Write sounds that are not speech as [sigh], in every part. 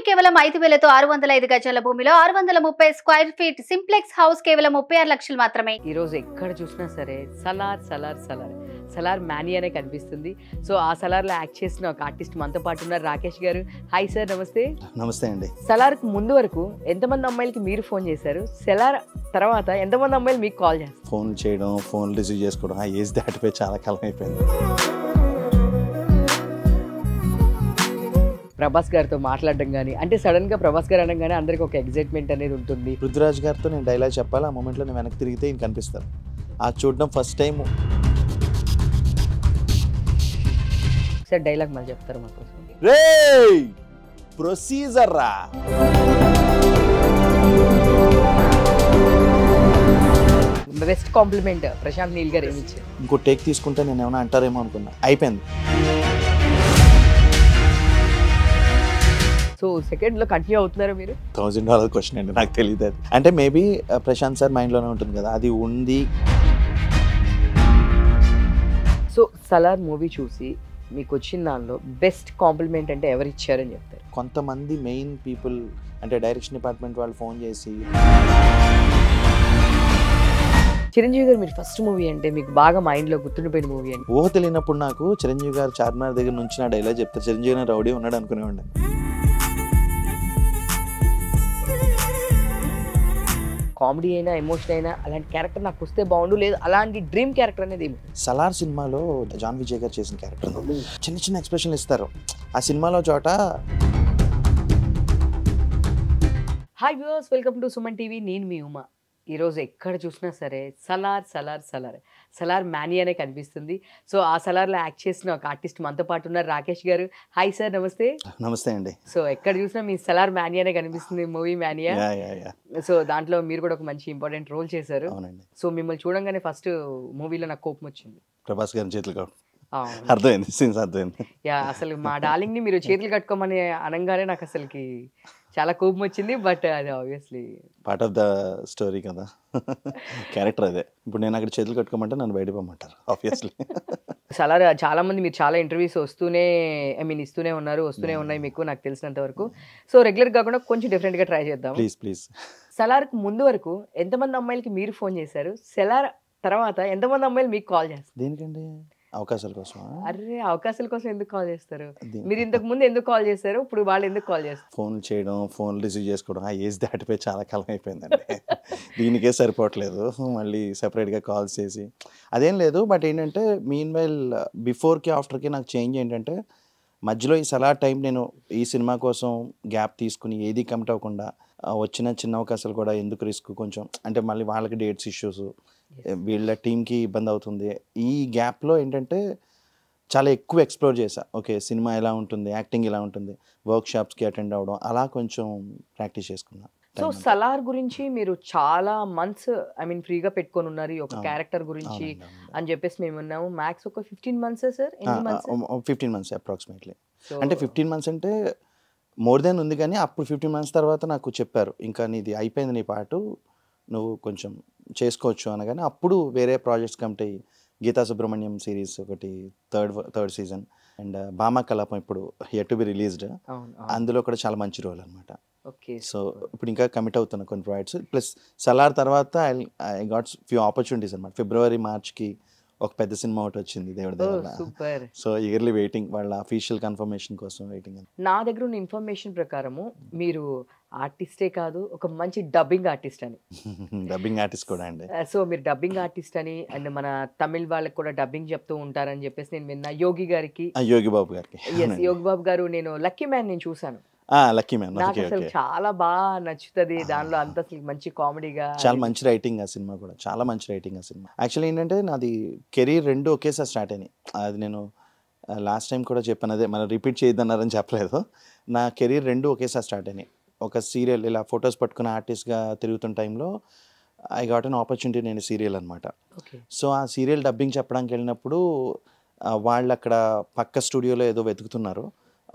Company కేవలం ఐదు వేలతో ఆరు వందల ఐదు గజాల భూమిలో ఆరు వందల ముప్పై స్క్వైర్ ఫీట్ సింప్లెక్స్ హౌస్ కేవలం ముప్పై ఆరు లక్షలు మాత్రమే ఈ రోజు ఎక్కడ చూసినా సరే సలార్ సలార్ సలార్ సలార్ అనే కనిపిస్తుంది సో ఆ లో యాక్ట్ చేసిన ఒక ఆర్టిస్ట్ మనతో పాటు ఉన్నారు రాకేష్ గారు హాయ్ సార్ నమస్తే నమస్తే అండి సలార్ ముందు వరకు ఎంతమంది అమ్మాయిలకి మీరు ఫోన్ చేశారు సెలార్ తర్వాత ఎంతమంది అమ్మాయిలు మీకు కాల్ చేస్తారు ఫోన్ చేయడం ఫోన్ రిసీవ్ చేసుకోవడం ఆ ఏజ్ దాటిపోయి చాలా కాలం అయిపోయింది ప్రభాస్ గారితో మాట్లాడడం కానీ అంటే సడన్ గా ప్రభాస్ గారు అనగానే అందరికి ఒక ఎగ్జైట్మెంట్ అనేది ఉంటుంది రుద్రరాజ్ గారితో నేను డైలాగ్ చెప్పాలి ఆ మూమెంట్లో నేను వెనక్కి తిరిగితే ఇంకా కనిపిస్తాను ఆ చూడడం ఫస్ట్ టైం సార్ డైలాగ్ మళ్ళీ చెప్తారు మాకు రే ప్రొసీజర్ రా బెస్ట్ కాంప్లిమెంట్ ప్రశాంత్ నీల్ గారు ఏమి ఇచ్చారు ఇంకో టేక్ తీసుకుంటే నేను ఏమైనా అంటారేమో అనుకున్నా అయిపోయింది సో సెకండ్ లో కంటిన్యూ అవుతున్నారా మీరు థౌసండ్ డాలర్ క్వశ్చన్ అండి నాకు తెలియదు అది అంటే మేబీ ప్రశాంత్ సార్ మైండ్ లోనే ఉంటుంది కదా అది ఉంది సో సలార్ మూవీ చూసి మీకు వచ్చిన దానిలో బెస్ట్ కాంప్లిమెంట్ అంటే ఎవరు ఇచ్చారని చెప్తారు కొంతమంది మెయిన్ పీపుల్ అంటే డైరెక్షన్ డిపార్ట్మెంట్ వాళ్ళు ఫోన్ చేసి చిరంజీవి గారు మీరు ఫస్ట్ మూవీ అంటే మీకు బాగా మైండ్లో గుర్తుండిపోయిన మూవీ అండి ఊహ తెలియనప్పుడు నాకు చిరంజీవి గారు చార్మినార్ దగ్గర నుంచి నా డైలాగ్ చెప్తారు చిరంజీవి గారు రౌడీ ఉన్నాడు అనుకునేవాడిని కామెడీ అయినా ఎమోషన్ అయినా అలాంటి క్యారెక్టర్ నాకు వస్తే బాగుండు లేదు అలాంటి డ్రీమ్ క్యారెక్టర్ అనేది ఏమి సలార్ సినిమాలో జాన్ విజయ్ గారు చేసిన క్యారెక్టర్ చిన్న చిన్న ఎక్స్ప్రెషన్లు ఇస్తారు ఆ సినిమాలో చోట hi viewers welcome to Suman TV నేను మీ ఉమా ఈరోజు ఎక్కడ చూసినా సరే సలార్ సలార్ సలార్ సలార్ మ్యానీ అనే కనిపిస్తుంది సో ఆ సలార్లో యాక్ట్ చేసిన ఒక ఆర్టిస్ట్ మనతో పాటు ఉన్నారు రాకేష్ గారు హాయ్ సార్ నమస్తే నమస్తే అండి సో ఎక్కడ చూసినా మీ సలార్ మ్యానీ అనే కనిపిస్తుంది మూవీ మ్యానియా సో దాంట్లో మీరు కూడా ఒక మంచి ఇంపార్టెంట్ రోల్ చేశారు సో మిమ్మల్ని చూడంగానే ఫస్ట్ మూవీలో నాకు కోపం వచ్చింది ప్రభాస్ గారి చేతులు అర్థమైంది సీన్స్ అర్థమైంది యా అసలు మా డార్లింగ్ ని మీరు చేతులు కట్టుకోమని అనగానే నాకు అసలుకి చాలా కోపం వచ్చింది బట్ అది obviously part of the story కదా క్యారెక్టర్ అదే ఇప్పుడు నేను అక్కడ చేతులు కట్టుకోమంటే నన్ను బయట పోమంటారు ఆబ్వియస్లీ చాలా చాలా మంది మీరు చాలా ఇంటర్వ్యూస్ వస్తూనే ఐ మీన్ ఇస్తూనే ఉన్నారు వస్తూనే hmm. ఉన్నాయి మీకు నాకు తెలిసినంత వరకు సో రెగ్యులర్ కాకుండా కొంచెం డిఫరెంట్గా ట్రై చేద్దాం ప్లీజ్ ప్లీజ్ సలార్ ముందు వరకు ఎంతమంది అమ్మాయిలకి మీరు ఫోన్ చేశారు సెలార్ తర్వాత ఎంతమంది అమ్మాయిలు మీకు కాల్ చేస్తారు దేనికండి అవకాశాల కోసం అరే అవకాశాల కోసం ఎందుకు కాల్ చేస్తారు మీరు ఇంతకు ముందు ఎందుకు కాల్ చేస్తారు ఇప్పుడు వాళ్ళు ఎందుకు కాల్ చేస్తారు ఫోన్ చేయడం ఫోన్ రిసీవ్ చేసుకోవడం ఆ ఏజ్ దాటిపోయి చాలా కాలం అయిపోయిందండి దీనికే సరిపోవట్లేదు మళ్ళీ సెపరేట్గా కాల్స్ చేసి అదేం లేదు బట్ ఏంటంటే మీన్ వైల్ బిఫోర్కి ఆఫ్టర్కి నాకు చేంజ్ ఏంటంటే మధ్యలో ఈ సలా టైం నేను ఈ సినిమా కోసం గ్యాప్ తీసుకుని ఏది కమిట్ అవ్వకుండా వచ్చిన చిన్న అవకాశాలు కూడా ఎందుకు రిస్క్ కొంచెం అంటే మళ్ళీ వాళ్ళకి డేట్స్ ఇష్యూస్ వీళ్ళ టీంకి ఇబ్బంది అవుతుంది ఈ గ్యాప్లో ఏంటంటే చాలా ఎక్కువ ఎక్స్ప్లోర్ చేశా ఓకే సినిమా ఎలా ఉంటుంది యాక్టింగ్ ఎలా ఉంటుంది వర్క్ షాప్స్కి అటెండ్ అవ్వడం అలా కొంచెం ప్రాక్టీస్ చేసుకున్నా సో సలార్ గురించి మీరు చాలా మంత్స్ ఐ మీన్ ఫ్రీగా పెట్టుకొని ఉన్నారు ఒక క్యారెక్టర్ గురించి అని చెప్పేసి మేము ఉన్నాము మ్యాక్స్ ఒక fifteen months sir fifteen months approximately అంటే ఫిఫ్టీన్ మంత్స్ అంటే మోర్ దెన్ ఉంది కానీ అప్పుడు ఫిఫ్టీన్ మంత్స్ తర్వాత నాకు చెప్పారు ఇంకా నీది అయిపోయింది నీ పాటు నువ్వు కొంచెం చేసుకోవచ్చు అనగానే అప్పుడు వేరే projects committee Geetha Subramanyam series ఒకటి third third season and Bhama Kalapam ఇప్పుడు హియర్ టు బి రిలీజ్డ్ అందులో కూడా చాలా మంచి రోల్ అనమాట ఓకే సో ఇప్పుడు ఇంకా కమిట్ అవుతున్న కొన్ని ప్రాజెక్ట్స్ ప్లస్ సలార్ తర్వాత I I got few opportunities అనమాట ఫిబ్రవరి మార్చ్కి ఒక పెద్ద సినిమా ఒకటి వచ్చింది దేవుడి దగ్గర సో ఇయర్లీ వెయిటింగ్ వాళ్ళ అఫీషియల్ కన్ఫర్మేషన్ కోసం వెయిటింగ్ నా దగ్గర ఉన్న ఇన్ఫర్మేషన్ ప్రకారము hmm. మీరు ఆర్టిస్టే కాదు ఒక మంచి డబ్బింగ్ ఆర్టిస్ట్ అని [laughs] డబ్బింగ్ ఆర్టిస్ట్ కూడా అండి సో మీరు డబ్బింగ్ ఆర్టిస్ట్ అని అండ్ మన తమిళ్ వాళ్ళకి కూడా డబ్బింగ్ చెప్తూ ఉంటారని చెప్పేసి నేను విన్నా యోగి గారికి యోగి బాబు గారికి యోగి బాబు గారు నేను లక్కీ మ్యాన్ నేను చూసాను లక్కీ మ్యాన్ నాకు అసలు చాలా బాగా నచ్చుతుంది దానిలో అంత అసలు మంచి కామెడీగా చాలా మంచి రైటింగ్ ఆ సినిమా కూడా చాలా మంచి రైటింగ్ ఆ సినిమా యాక్చువల్లీ ఏంటంటే నాది కెరీర్ రెండు ఒకేసారి స్టార్ట్ అయినాయి అది నేను లాస్ట్ టైం కూడా చెప్పాను అదే మనం రిపీట్ చేయొద్దన్నారని చెప్పలేదు నా కెరీర్ రెండు ఒకేసారి స్టార్ట్ అయినాయి ఒక సీరియల్ ఇలా ఫొటోస్ పట్టుకున్న ఆర్టిస్ట్గా తిరుగుతున్న టైంలో ఐ గాట్ అన్ ఆపర్చునిటీ నేను సీరియల్ అనమాట సో ఆ సీరియల్ డబ్బింగ్ చెప్పడానికి వెళ్ళినప్పుడు వాళ్ళు అక్కడ పక్క స్టూడియోలో ఏదో వెతుకుతున్నారు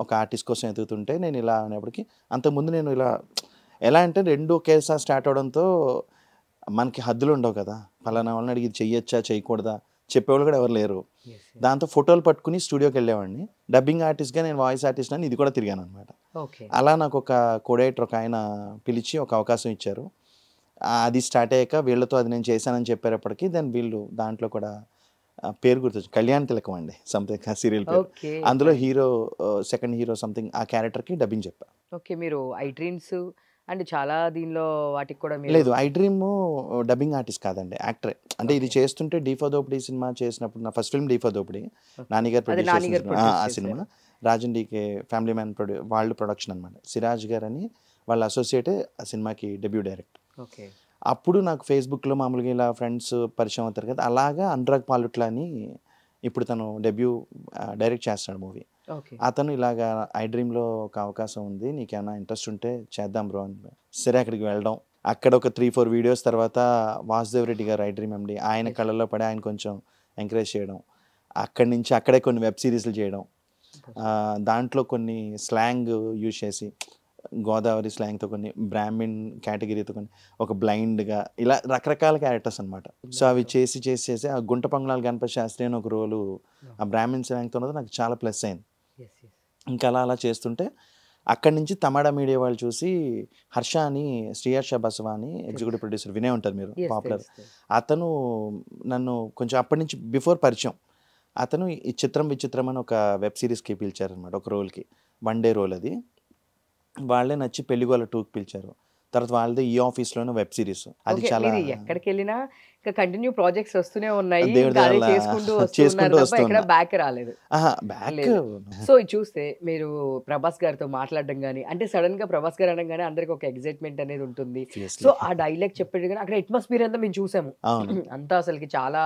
ఒక ఆర్టిస్ట్ కోసం వెతుకుతుంటే నేను ఇలా అనేప్పటికి అంతకుముందు నేను ఇలా ఎలా అంటే రెండు ఒకేసారి స్టార్ట్ అవడంతో మనకి హద్దులు ఉండవు కదా ఫలానా వాళ్ళని అడిగి చెయ్యొచ్చా చేయకూడదా చెప్పేవాళ్ళు కూడా ఎవరు లేరు దాంతో ఫోటోలు పట్టుకుని స్టూడియోకి వెళ్ళేవాడిని డబ్బింగ్ ఆర్టిస్ట్గా నేను వాయిస్ ఆర్టిస్ట్ అని ఇది కూడా తిరిగాను అనమాట అలా నాకు ఒక కోడేటర్ ఒక ఆయన పిలిచి ఒక అవకాశం ఇచ్చారు అది స్టార్ట్ అయ్యాక వీళ్ళతో అది నేను చేశానని చెప్పేటప్పటికి దెన్ వీళ్ళు దాంట్లో కూడా పేరు గుర్తొచ్చు కళ్యాణ్ తిలకం అండి సంథింగ్ సీరియల్ పేరు అందులో హీరో సెకండ్ హీరో సంథింగ్ ఆ క్యారెక్టర్కి డబ్బింగ్ చెప్పాను ఓకే మీరు ఐ డ్రీమ్స్ అండ్ చాలా దీనిలో వాటికి కూడా లేదు ఐ డ్రీమ్ డబ్బింగ్ ఆర్టిస్ట్ కాదండి యాక్టరే అంటే ఇది చేస్తుంటే డీఫా దోపిడి సినిమా చేసినప్పుడు నా ఫస్ట్ ఫిల్మ్ డీఫా దోపిడి నానిగారు ఆ cinema Rajan DK Family Man ప్రొడ్యూ వాళ్ళు ప్రొడక్షన్ అనమాట సిరాజ్ గారు అని వాళ్ళ అసోసియేట్ ఆ సినిమాకి డెబ్యూ డైరెక్ట్ ఓకే అప్పుడు నాకు ఫేస్బుక్లో మామూలుగా ఇలా ఫ్రెండ్స్ పరిచయం అవుతారు కదా అలాగా అనురాగ్ పాలుట్లా అని ఇప్పుడు తను డెబ్యూ డైరెక్ట్ చేస్తున్నాడు మూవీ అతను ఇలాగా ఐ డ్రీమ్లో ఒక అవకాశం ఉంది నీకేమైనా ఇంట్రెస్ట్ ఉంటే చేద్దాం బ్రో అని సరే అక్కడికి వెళ్ళడం అక్కడ ఒక త్రీ ఫోర్ వీడియోస్ తర్వాత వాసుదేవ్ రెడ్డి గారు ఐ డ్రీమ్ ఎండి ఆయన కళ్ళలో పడి ఆయన కొంచెం ఎంకరేజ్ చేయడం అక్కడి నుంచి అక్కడే కొన్ని వెబ్ సిరీస్లు చేయడం దాంట్లో కొన్ని స్లాంగ్ యూజ్ చేసి గోదావరి స్లాంగ్తో కొన్ని బ్రాహ్మిన్ కేటగిరీతో కొన్ని ఒక బ్లైండ్గా ఇలా రకరకాల క్యారెక్టర్స్ అనమాట సో అవి చేసి చేసి చేసి ఆ గుంట పంగులాల గణపతి శాస్త్రి అని ఒక రోలు ఆ బ్రాహ్మిన్ స్లాంగ్తో నాకు చాలా ప్లస్ అయింది ఇంకా అలా అలా చేస్తుంటే అక్కడి నుంచి తమాడా మీడియా వాళ్ళు చూసి హర్ష అని శ్రీహర్ష షబసవా అని ఎగ్జిక్యూటివ్ ప్రొడ్యూసర్ వినే ఉంటారు మీరు పాపులర్ అతను నన్ను కొంచెం అప్పటి నుంచి బిఫోర్ పరిచయం అతను ఈ చిత్రం విచిత్రం అని ఒక వెబ్ సిరీస్కి పిలిచారనమాట ఒక రోల్కి వన్ డే రోల్ అది వాళ్ళే నచ్చి పెళ్లి వాళ్ళ టూకి పిలిచారు తర్వాత వాళ్ళది ఈ ఆఫీస్లోనే వెబ్ సిరీస్ అది చాలా ఎక్కడికి వెళ్ళినా కంటిన్యూ ప్రాజెక్ట్స్ వస్తూనే ఉన్నాయి చేసుకుంటూ ఇక్కడ [laughs] బ్యాక్ రాలేదు సో ఇది చూస్తే మీరు ప్రభాస్ గారితో మాట్లాడడం కానీ అంటే సడన్ గా ప్రభాస్ గారు అనగానే అందరికి ఒక ఎగ్జైట్మెంట్ అనేది ఉంటుంది సో ఆ డైలాగ్ చెప్పేది కానీ అక్కడ అట్మాస్ఫియర్ అంతా మేము చూసాము [clears throat] అంతా అసలు చాలా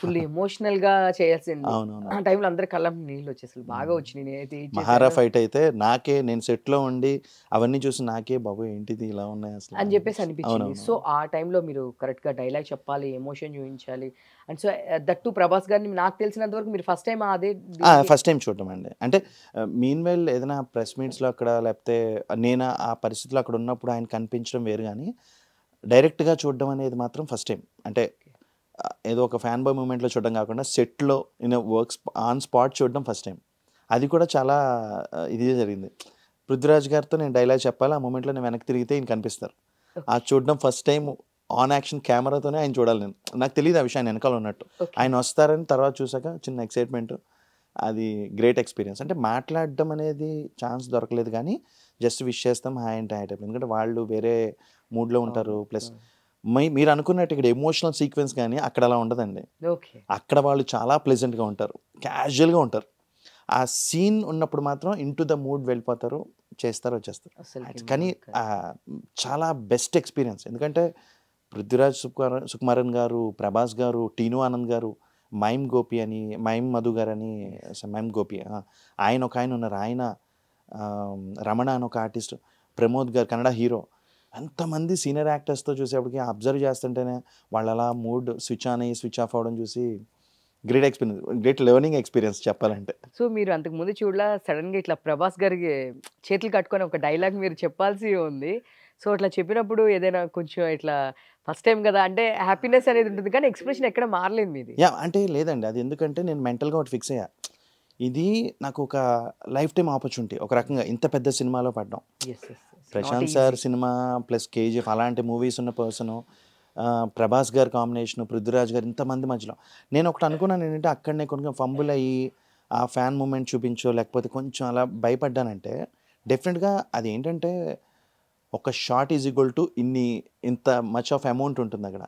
ఫుల్ ఎమోషనల్ గా చేయాల్సింది ఆ టైంలో అందరు కళ్ళం నీళ్ళు వచ్చేసి బాగా వచ్చినాయి నేనైతే మహారా ఫైట్ అయితే నాకే నేను సెట్ లో ఉండి అవన్నీ చూసి నాకే బాబు ఏంటిది ఇలా ఉన్నాయి అని చెప్పేసి అనిపించింది సో ఆ టైంలో మీరు కరెక్ట్ గా డైలాగ్ చెప్పాలి ఎమోషన్ చూపించాలి and so that to Prabhas గారిని నాకు తెలిసినంత వరకు మీరు ఫస్ట్ టైం అదే ఫస్ట్ టైం చూడటం అండి అంటే మీన్ వెల్ ఏదైనా ప్రెస్ మీట్స్లో అక్కడ లేకపోతే నేను ఆ పరిస్థితిలో అక్కడ ఉన్నప్పుడు ఆయన కనిపించడం వేరు కానీ డైరెక్ట్గా చూడడం అనేది మాత్రం ఫస్ట్ టైం అంటే ఏదో ఒక ఫ్యాన్ బాయ్ మూమెంట్లో చూడడం కాకుండా సెట్లో ఇన్ వర్క్ ఆన్ స్పాట్ చూడడం ఫస్ట్ టైం అది కూడా చాలా ఇది జరిగింది పృథ్వీరాజ్ గారితో నేను డైలాగ్ చెప్పాలి ఆ మూమెంట్లో నేను వెనక్కి తిరిగితే ఈయన కనిపిస్తారు ఆ చూడడం ఫస్ట్ టైం ఆన్ యాక్షన్ కెమెరాతోనే ఆయన చూడాలి నేను నాకు తెలియదు ఆ విషయాన్ని వెనకాల ఉన్నట్టు ఆయన వస్తారని తర్వాత చూసాక చిన్న ఎక్సైట్మెంట్ అది గ్రేట్ ఎక్స్పీరియన్స్ అంటే మాట్లాడడం అనేది ఛాన్స్ దొరకలేదు కానీ జస్ట్ విష్ చేస్తాం హాయ్ అండ్ హాయ్ ఎందుకంటే వాళ్ళు వేరే మూడ్లో ఉంటారు ప్లస్ మై మీరు అనుకున్నట్టు ఇక్కడ ఎమోషనల్ సీక్వెన్స్ కానీ అక్కడ అలా ఉండదండి అక్కడ వాళ్ళు చాలా ప్లెజెంట్గా ఉంటారు క్యాజువల్గా ఉంటారు ఆ సీన్ ఉన్నప్పుడు మాత్రం ఇంటు ద మూడ్ వెళ్ళిపోతారు చేస్తారు వచ్చేస్తారు కానీ చాలా బెస్ట్ ఎక్స్పీరియన్స్ ఎందుకంటే పృథ్వీరాజ్ సుకుమార్ సుకుమారన్ గారు ప్రభాస్ గారు టీను ఆనంద్ గారు మైమ్ గోపి అని మైమ్ మధు గారు అని మైమ్ గోపి ఆయన ఒక ఆయన ఉన్నారు ఆయన రమణ అని ఒక ఆర్టిస్ట్ ప్రమోద్ గారు కన్నడ హీరో ఎంతమంది సీనియర్ యాక్టర్స్తో చూసేప్పటికి అబ్జర్వ్ చేస్తుంటేనే వాళ్ళు అలా మూడ్ స్విచ్ ఆన్ అయ్యి స్విచ్ ఆఫ్ అవడం చూసి great experience great learning experience చెప్పాలంటే సో మీరు అంతకు ముందు చూడలా సడన్గా ఇట్లా ప్రభాస్ గారికి చేతులు కట్టుకొని ఒక డైలాగ్ మీరు చెప్పాల్సి ఉంది సో అట్లా చెప్పినప్పుడు ఏదైనా కొంచెం ఇట్లా ఫస్ట్ టైం కదా అంటే హ్యాపీనెస్ అనేది ఉంటుంది కానీ ఎక్స్ప్రెషన్ ఎక్కడ మారలేదు మీది యా అంటే లేదండి అది ఎందుకంటే నేను మెంటల్గా ఒకటి ఫిక్స్ అయ్యా ఇది నాకు ఒక లైఫ్ టైం ఆపర్చునిటీ ఒక రకంగా ఇంత పెద్ద సినిమాలో పడ్డం Prashanth sir cinema plus KGF అలాంటి మూవీస్ ఉన్న పర్సను ప్రభాస్ గారు కాంబినేషన్ పృథ్వీరాజ్ గారు ఇంతమంది మధ్యలో నేను ఒకటి అనుకున్నాను ఏంటంటే అక్కడనే కొంచెం ఫంబుల్ అయ్యి ఆ ఫ్యాన్ మూమెంట్ చూపించో లేకపోతే కొంచెం అలా భయపడ్డానంటే డెఫినెట్గా అది ఏంటంటే ఒక షార్ట్ ఈజ్ ఈక్వల్ టు ఇన్ని ఇంత మచ్ ఆఫ్ అమౌంట్ ఉంటుంది అక్కడ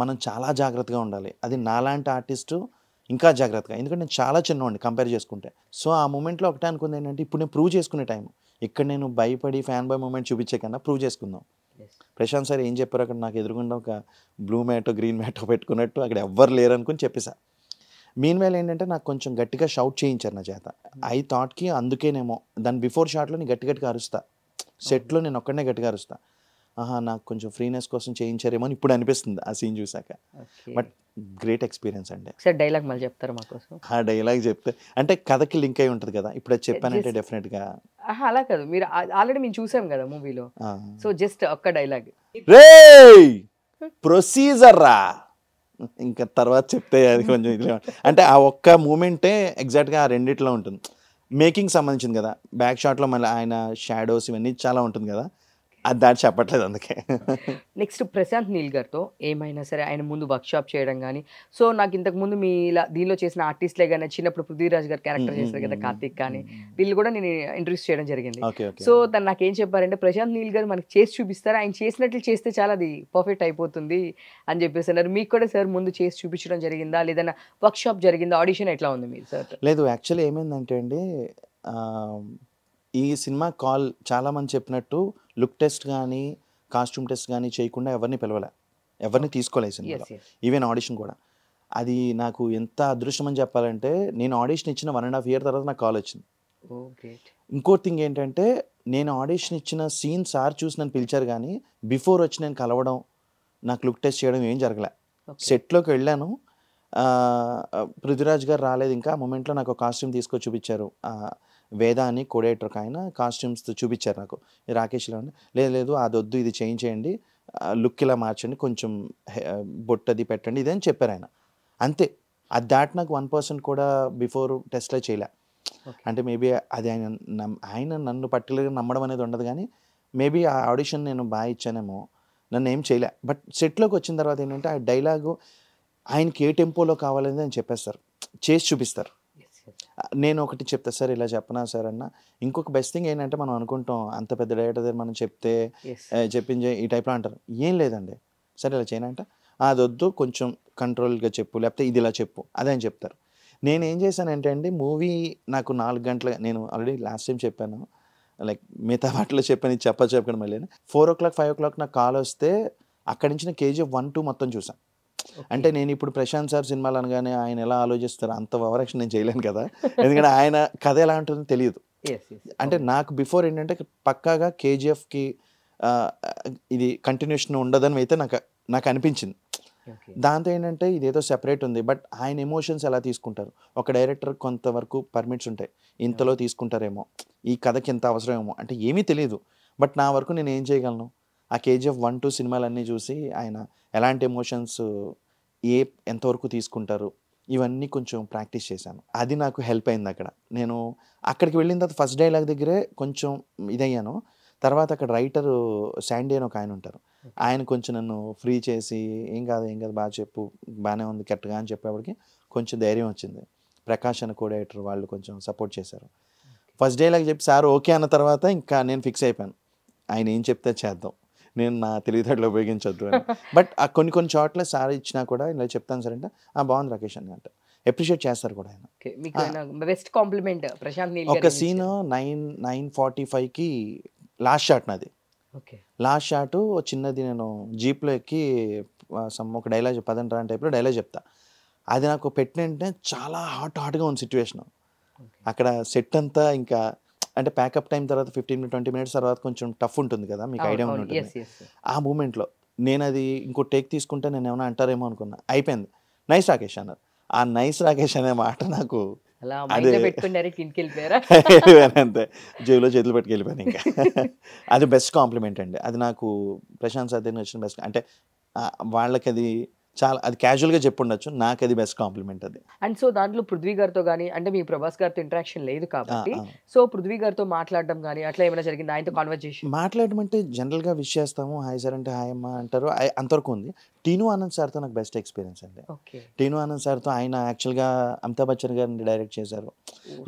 మనం చాలా జాగ్రత్తగా ఉండాలి అది నాలాంటి ఆర్టిస్టు ఇంకా జాగ్రత్తగా ఎందుకంటే నేను చాలా చిన్నవాడిని కంపేర్ చేసుకుంటే సో ఆ మూమెంట్లో ఒకటే అనుకుంది ఏంటంటే ఇప్పుడు నేను ప్రూవ్ చేసుకునే టైం ఇక్కడ నేను భయపడి ఫ్యాన్ బాయ్ మూమెంట్ చూపించే కన్నా ప్రూవ్ చేసుకుందాం ప్రశాంత్ సార్ ఏం చెప్పారు అక్కడ నాకు ఎదురుగుండా ఒక బ్లూ మ్యాటో గ్రీన్ మ్యాటో పెట్టుకున్నట్టు అక్కడ ఎవ్వరు లేరు అనుకుని చెప్పేసా మీన్ వేళ ఏంటంటే నాకు కొంచెం గట్టిగా షౌట్ చేయించారు నా చేత hmm. ఐ థాట్కి అందుకేనేమో దాని బిఫోర్ షాట్లో నేను గట్టి గట్టిగా అరుస్తా సెట్లో నేను ఒక్కడనే గట్టిగా అరుస్తా ఆహా నాకు కొంచెం ఫ్రీనెస్ కోసం చేయించారేమో అని ఇప్పుడు అనిపిస్తుంది ఆ సీన్ చూసాక బట్ గ్రేట్ ఎక్స్పీరియన్స్ అండి సార్ డైలాగ్ మళ్ళీ చెప్తారు మాకోసం ఆ డైలాగ్ చెప్తే అంటే కథకి లింక్ అయి ఉంటుంది కదా ఇప్పుడు అది చెప్పానంటే డెఫినెట్ గా అలా కాదు మీరు ఆల్రెడీ మేము చూసాం కదా మూవీలో సో జస్ట్ ఒక్క డైలాగ్ రే ప్రొసీజర్ రా ఇంకా తర్వాత చెప్తే అది కొంచెం అంటే ఆ ఒక్క మూమెంటే ఎగ్జాక్ట్గా ఆ రెండిట్లో ఉంటుంది మేకింగ్ సంబంధించింది కదా బ్యాక్ షాట్లో మళ్ళీ ఆయన షాడోస్ ఇవన్నీ చాలా ఉంటుంది కదా అది దాన్ని చెప్పట్లేదు అందుకే నెక్స్ట్ ప్రశాంత్ నీల్ గారితో ఏమైనా సరే ఆయన ముందు వర్క్ షాప్ చేయడం కానీ సో నాకు ఇంతకు ముందు మీ ఇలా దీనిలో చేసిన ఆర్టిస్ట్లే కానీ చిన్నప్పుడు పృథ్వీరాజ్ గారు క్యారెక్టర్ చేశారు కదా కార్తిక్ కానీ వీళ్ళు కూడా నేను ఇంట్రడ్యూస్ చేయడం జరిగింది సో తను నాకు ఏం చెప్పారంటే ప్రశాంత్ నీల్ గారు మనకి చేసి చూపిస్తారు ఆయన చేసినట్లు చేస్తే చాలా అది పర్ఫెక్ట్ అయిపోతుంది అని చెప్పేసి అన్నారు మీకు కూడా సార్ ముందు చేసి చూపించడం జరిగిందా లేదన్నా వర్క్షాప్ జరిగిందా ఆడిషన్ ఎట్లా ఉంది మీరు సార్ లేదు యాక్చువల్లీ ఏమైందంటే అండి ఈ సినిమా కాల్ చాలామంది చెప్పినట్టు లుక్ టెస్ట్ కానీ కాస్ట్యూమ్ టెస్ట్ కానీ చేయకుండా ఎవరిని పిలవలే ఎవరిని తీసుకోలే సినిమా ఈవెన్ ఆడిషన్ కూడా అది నాకు ఎంత అదృష్టం అని చెప్పాలంటే నేను ఆడిషన్ ఇచ్చిన వన్ అండ్ హాఫ్ ఇయర్ తర్వాత నాకు కాల్ వచ్చింది oh, ఇంకో థింగ్ ఏంటంటే నేను ఆడిషన్ ఇచ్చిన సీన్ సార్ చూసి నన్ను పిలిచారు కానీ బిఫోర్ వచ్చి నేను కలవడం నాకు లుక్ టెస్ట్ చేయడం ఏం జరగలే సెట్లోకి వెళ్ళాను పృథ్వీరాజ్ గారు రాలేదు ఇంకా మూమెంట్లో నాకు కాస్ట్యూమ్ తీసుకొచ్చి చూపించారు వేదాన్ని అని ఒక ఆయన కాస్ట్యూమ్స్ చూపించారు నాకు రాకేష్లో లేదు లేదు అది వద్దు ఇది చేయించేయండి లుక్ ఇలా మార్చండి కొంచెం బొట్టది పెట్టండి ఇదని చెప్పారు ఆయన అంతే అది దాటి నాకు వన్ పర్సెంట్ కూడా బిఫోర్ టెస్ట్లో చేయలే అంటే మేబీ అది ఆయన ఆయన నన్ను పర్టికులర్ నమ్మడం అనేది ఉండదు కానీ మేబీ ఆ ఆడిషన్ నేను బాగా ఇచ్చానేమో నన్ను ఏం చేయలే బట్ సెట్లోకి వచ్చిన తర్వాత ఏంటంటే ఆ డైలాగు ఆయనకి ఏ టెంపోలో కావాలనేది అని చెప్పేస్తారు చేసి చూపిస్తారు నేను ఒకటి చెప్తా సార్ ఇలా చెప్పనా సార్ అన్న ఇంకొక బెస్ట్ థింగ్ ఏంటంటే మనం అనుకుంటాం అంత పెద్ద డైట్ దగ్గర మనం చెప్తే చెప్పింది ఈ టైప్లో అంటారు ఏం లేదండి సరే ఇలా చేయనంటే అదొద్దు కొంచెం కంట్రోల్గా చెప్పు లేకపోతే ఇది ఇలా చెప్పు అదే అని చెప్తారు నేను ఏం చేశానంటే అండి మూవీ నాకు నాలుగు గంటల నేను ఆల్రెడీ లాస్ట్ టైం చెప్పాను లైక్ మిగతా వాటిలో చెప్పాను చెప్ప చెప్పడం మళ్ళీ four o'clock five o'clock నాకు కాల్ వస్తే అక్కడి నుంచి నేను కేజీఎఫ్ వన్ టూ మొత్తం చూసాను అంటే నేను ఇప్పుడు ప్రశాంత్ సార్ సినిమాలు అనగానే ఆయన ఎలా ఆలోచిస్తారు అంత ఓవరాక్షన్ నేను చేయలేను కదా ఎందుకంటే ఆయన కథ ఎలా ఉంటుందో తెలియదు అంటే నాకు బిఫోర్ ఏంటంటే పక్కాగా కేజీఎఫ్కి ఇది కంటిన్యూషన్ ఉండదని అయితే నాకు నాకు అనిపించింది దాంతో ఏంటంటే ఇదేదో సెపరేట్ ఉంది బట్ ఆయన ఎమోషన్స్ ఎలా తీసుకుంటారు ఒక డైరెక్టర్ కొంతవరకు పర్మిట్స్ ఉంటాయి ఇంతలో తీసుకుంటారేమో ఈ కథకి ఎంత అవసరమేమో అంటే ఏమీ తెలియదు బట్ నా వరకు నేను ఏం చేయగలను ఆ కేజీఎఫ్ వన్ టూ సినిమాలన్నీ చూసి ఆయన ఎలాంటి ఎమోషన్స్ ఏ ఎంతవరకు తీసుకుంటారు ఇవన్నీ కొంచెం ప్రాక్టీస్ చేశాను అది నాకు హెల్ప్ అయింది అక్కడ నేను అక్కడికి వెళ్ళిన తర్వాత ఫస్ట్ డైలాగ్ దగ్గరే కొంచెం ఇదయ్యాను తర్వాత అక్కడ రైటర్ శాండీ అని ఒక ఆయన ఉంటారు ఆయన కొంచెం నన్ను ఫ్రీ చేసి ఏం కాదు ఏం కాదు బాగా చెప్పు బాగానే ఉంది కరెక్ట్గా అని చెప్పేవాడికి కొంచెం ధైర్యం వచ్చింది ప్రకాశ్ అని కూడా వాళ్ళు కొంచెం సపోర్ట్ చేశారు ఫస్ట్ డైలాగ్ చెప్పి సార్ ఓకే అన్న తర్వాత ఇంకా నేను ఫిక్స్ అయిపోయాను ఆయన ఏం చెప్తే చేద్దాం నేను నా తెలివితేటలు ఉపయోగించొద్దు అని బట్ [laughs] ఆ కొన్ని కొన్ని చోట్ల సార్ ఇచ్చినా కూడా ఇలా చెప్తాను సార్ అంటే ఆ బాగుంది రాకేష్ అని అంట అప్రిషియేట్ చేస్తారు కూడా ఆయన బెస్ట్ కాంప్లిమెంట్ ప్రశాంత్ ఒక సీన్ నైన్ నైన్ ఫార్టీ ఫైవ్కి లాస్ట్ షాట్ నాది లాస్ట్ షాట్ చిన్నది నేను జీప్లో ఎక్కి సమ్ ఒక డైలాగ్ పదంటరా టైప్లో డైలాగ్ చెప్తా అది నాకు పెట్టిన చాలా హాట్ హాట్గా ఉంది సిచ్యువేషన్ అక్కడ సెట్ అంతా ఇంకా అంటే ప్యాకప్ టైం తర్వాత ఫిఫ్టీన్ ట్వంటీ మినిట్స్ తర్వాత కొంచెం టఫ్ ఉంటుంది కదా మీకు ఐడియా ఉంటుంది ఆ మూమెంట్లో నేను అది ఇంకో టేక్ తీసుకుంటే నేను ఏమైనా అంటారేమో అనుకున్నా అయిపోయింది నైస్ రాకేష్ అన్నారు ఆ నైస్ రాకేష్ అనే మాట నాకు అంతే [laughs] జైలో చేతులు పెట్టుకెళ్ళిపోయాను ఇంకా అది బెస్ట్ కాంప్లిమెంట్ అండి అది నాకు ప్రశాంత్ దగ్గర వచ్చిన బెస్ట్ అంటే వాళ్ళకి అది చాలా అది క్యాజువల్గా చెప్పుండొచ్చు నాకు అది బెస్ట్ కాంప్లిమెంట్ అది అండ్ సో దాంట్లో పృథ్వీ గారితో కానీ అంటే మీ ప్రభాస్ గారితో ఇంటరాక్షన్ లేదు కాబట్టి సో పృథ్వీ గారితో మాట్లాడడం కానీ అట్లా ఏమైనా జరిగింది ఆయనతో కాన్వర్జేషన్ మాట్లాడడం అంటే జనరల్గా విష్ చేస్తాము హాయ్ సార్ అంటే హాయ్ అమ్మ అంటారు అంతవరకు ఉంది టీను ఆనంద్ సార్తో నాకు బెస్ట్ ఎక్స్పీరియన్స్ అండి టీను ఆనంద్ సార్తో ఆయన యాక్చువల్గా అమితాబ్ బచ్చన్ గారిని డైరెక్ట్ చేశారు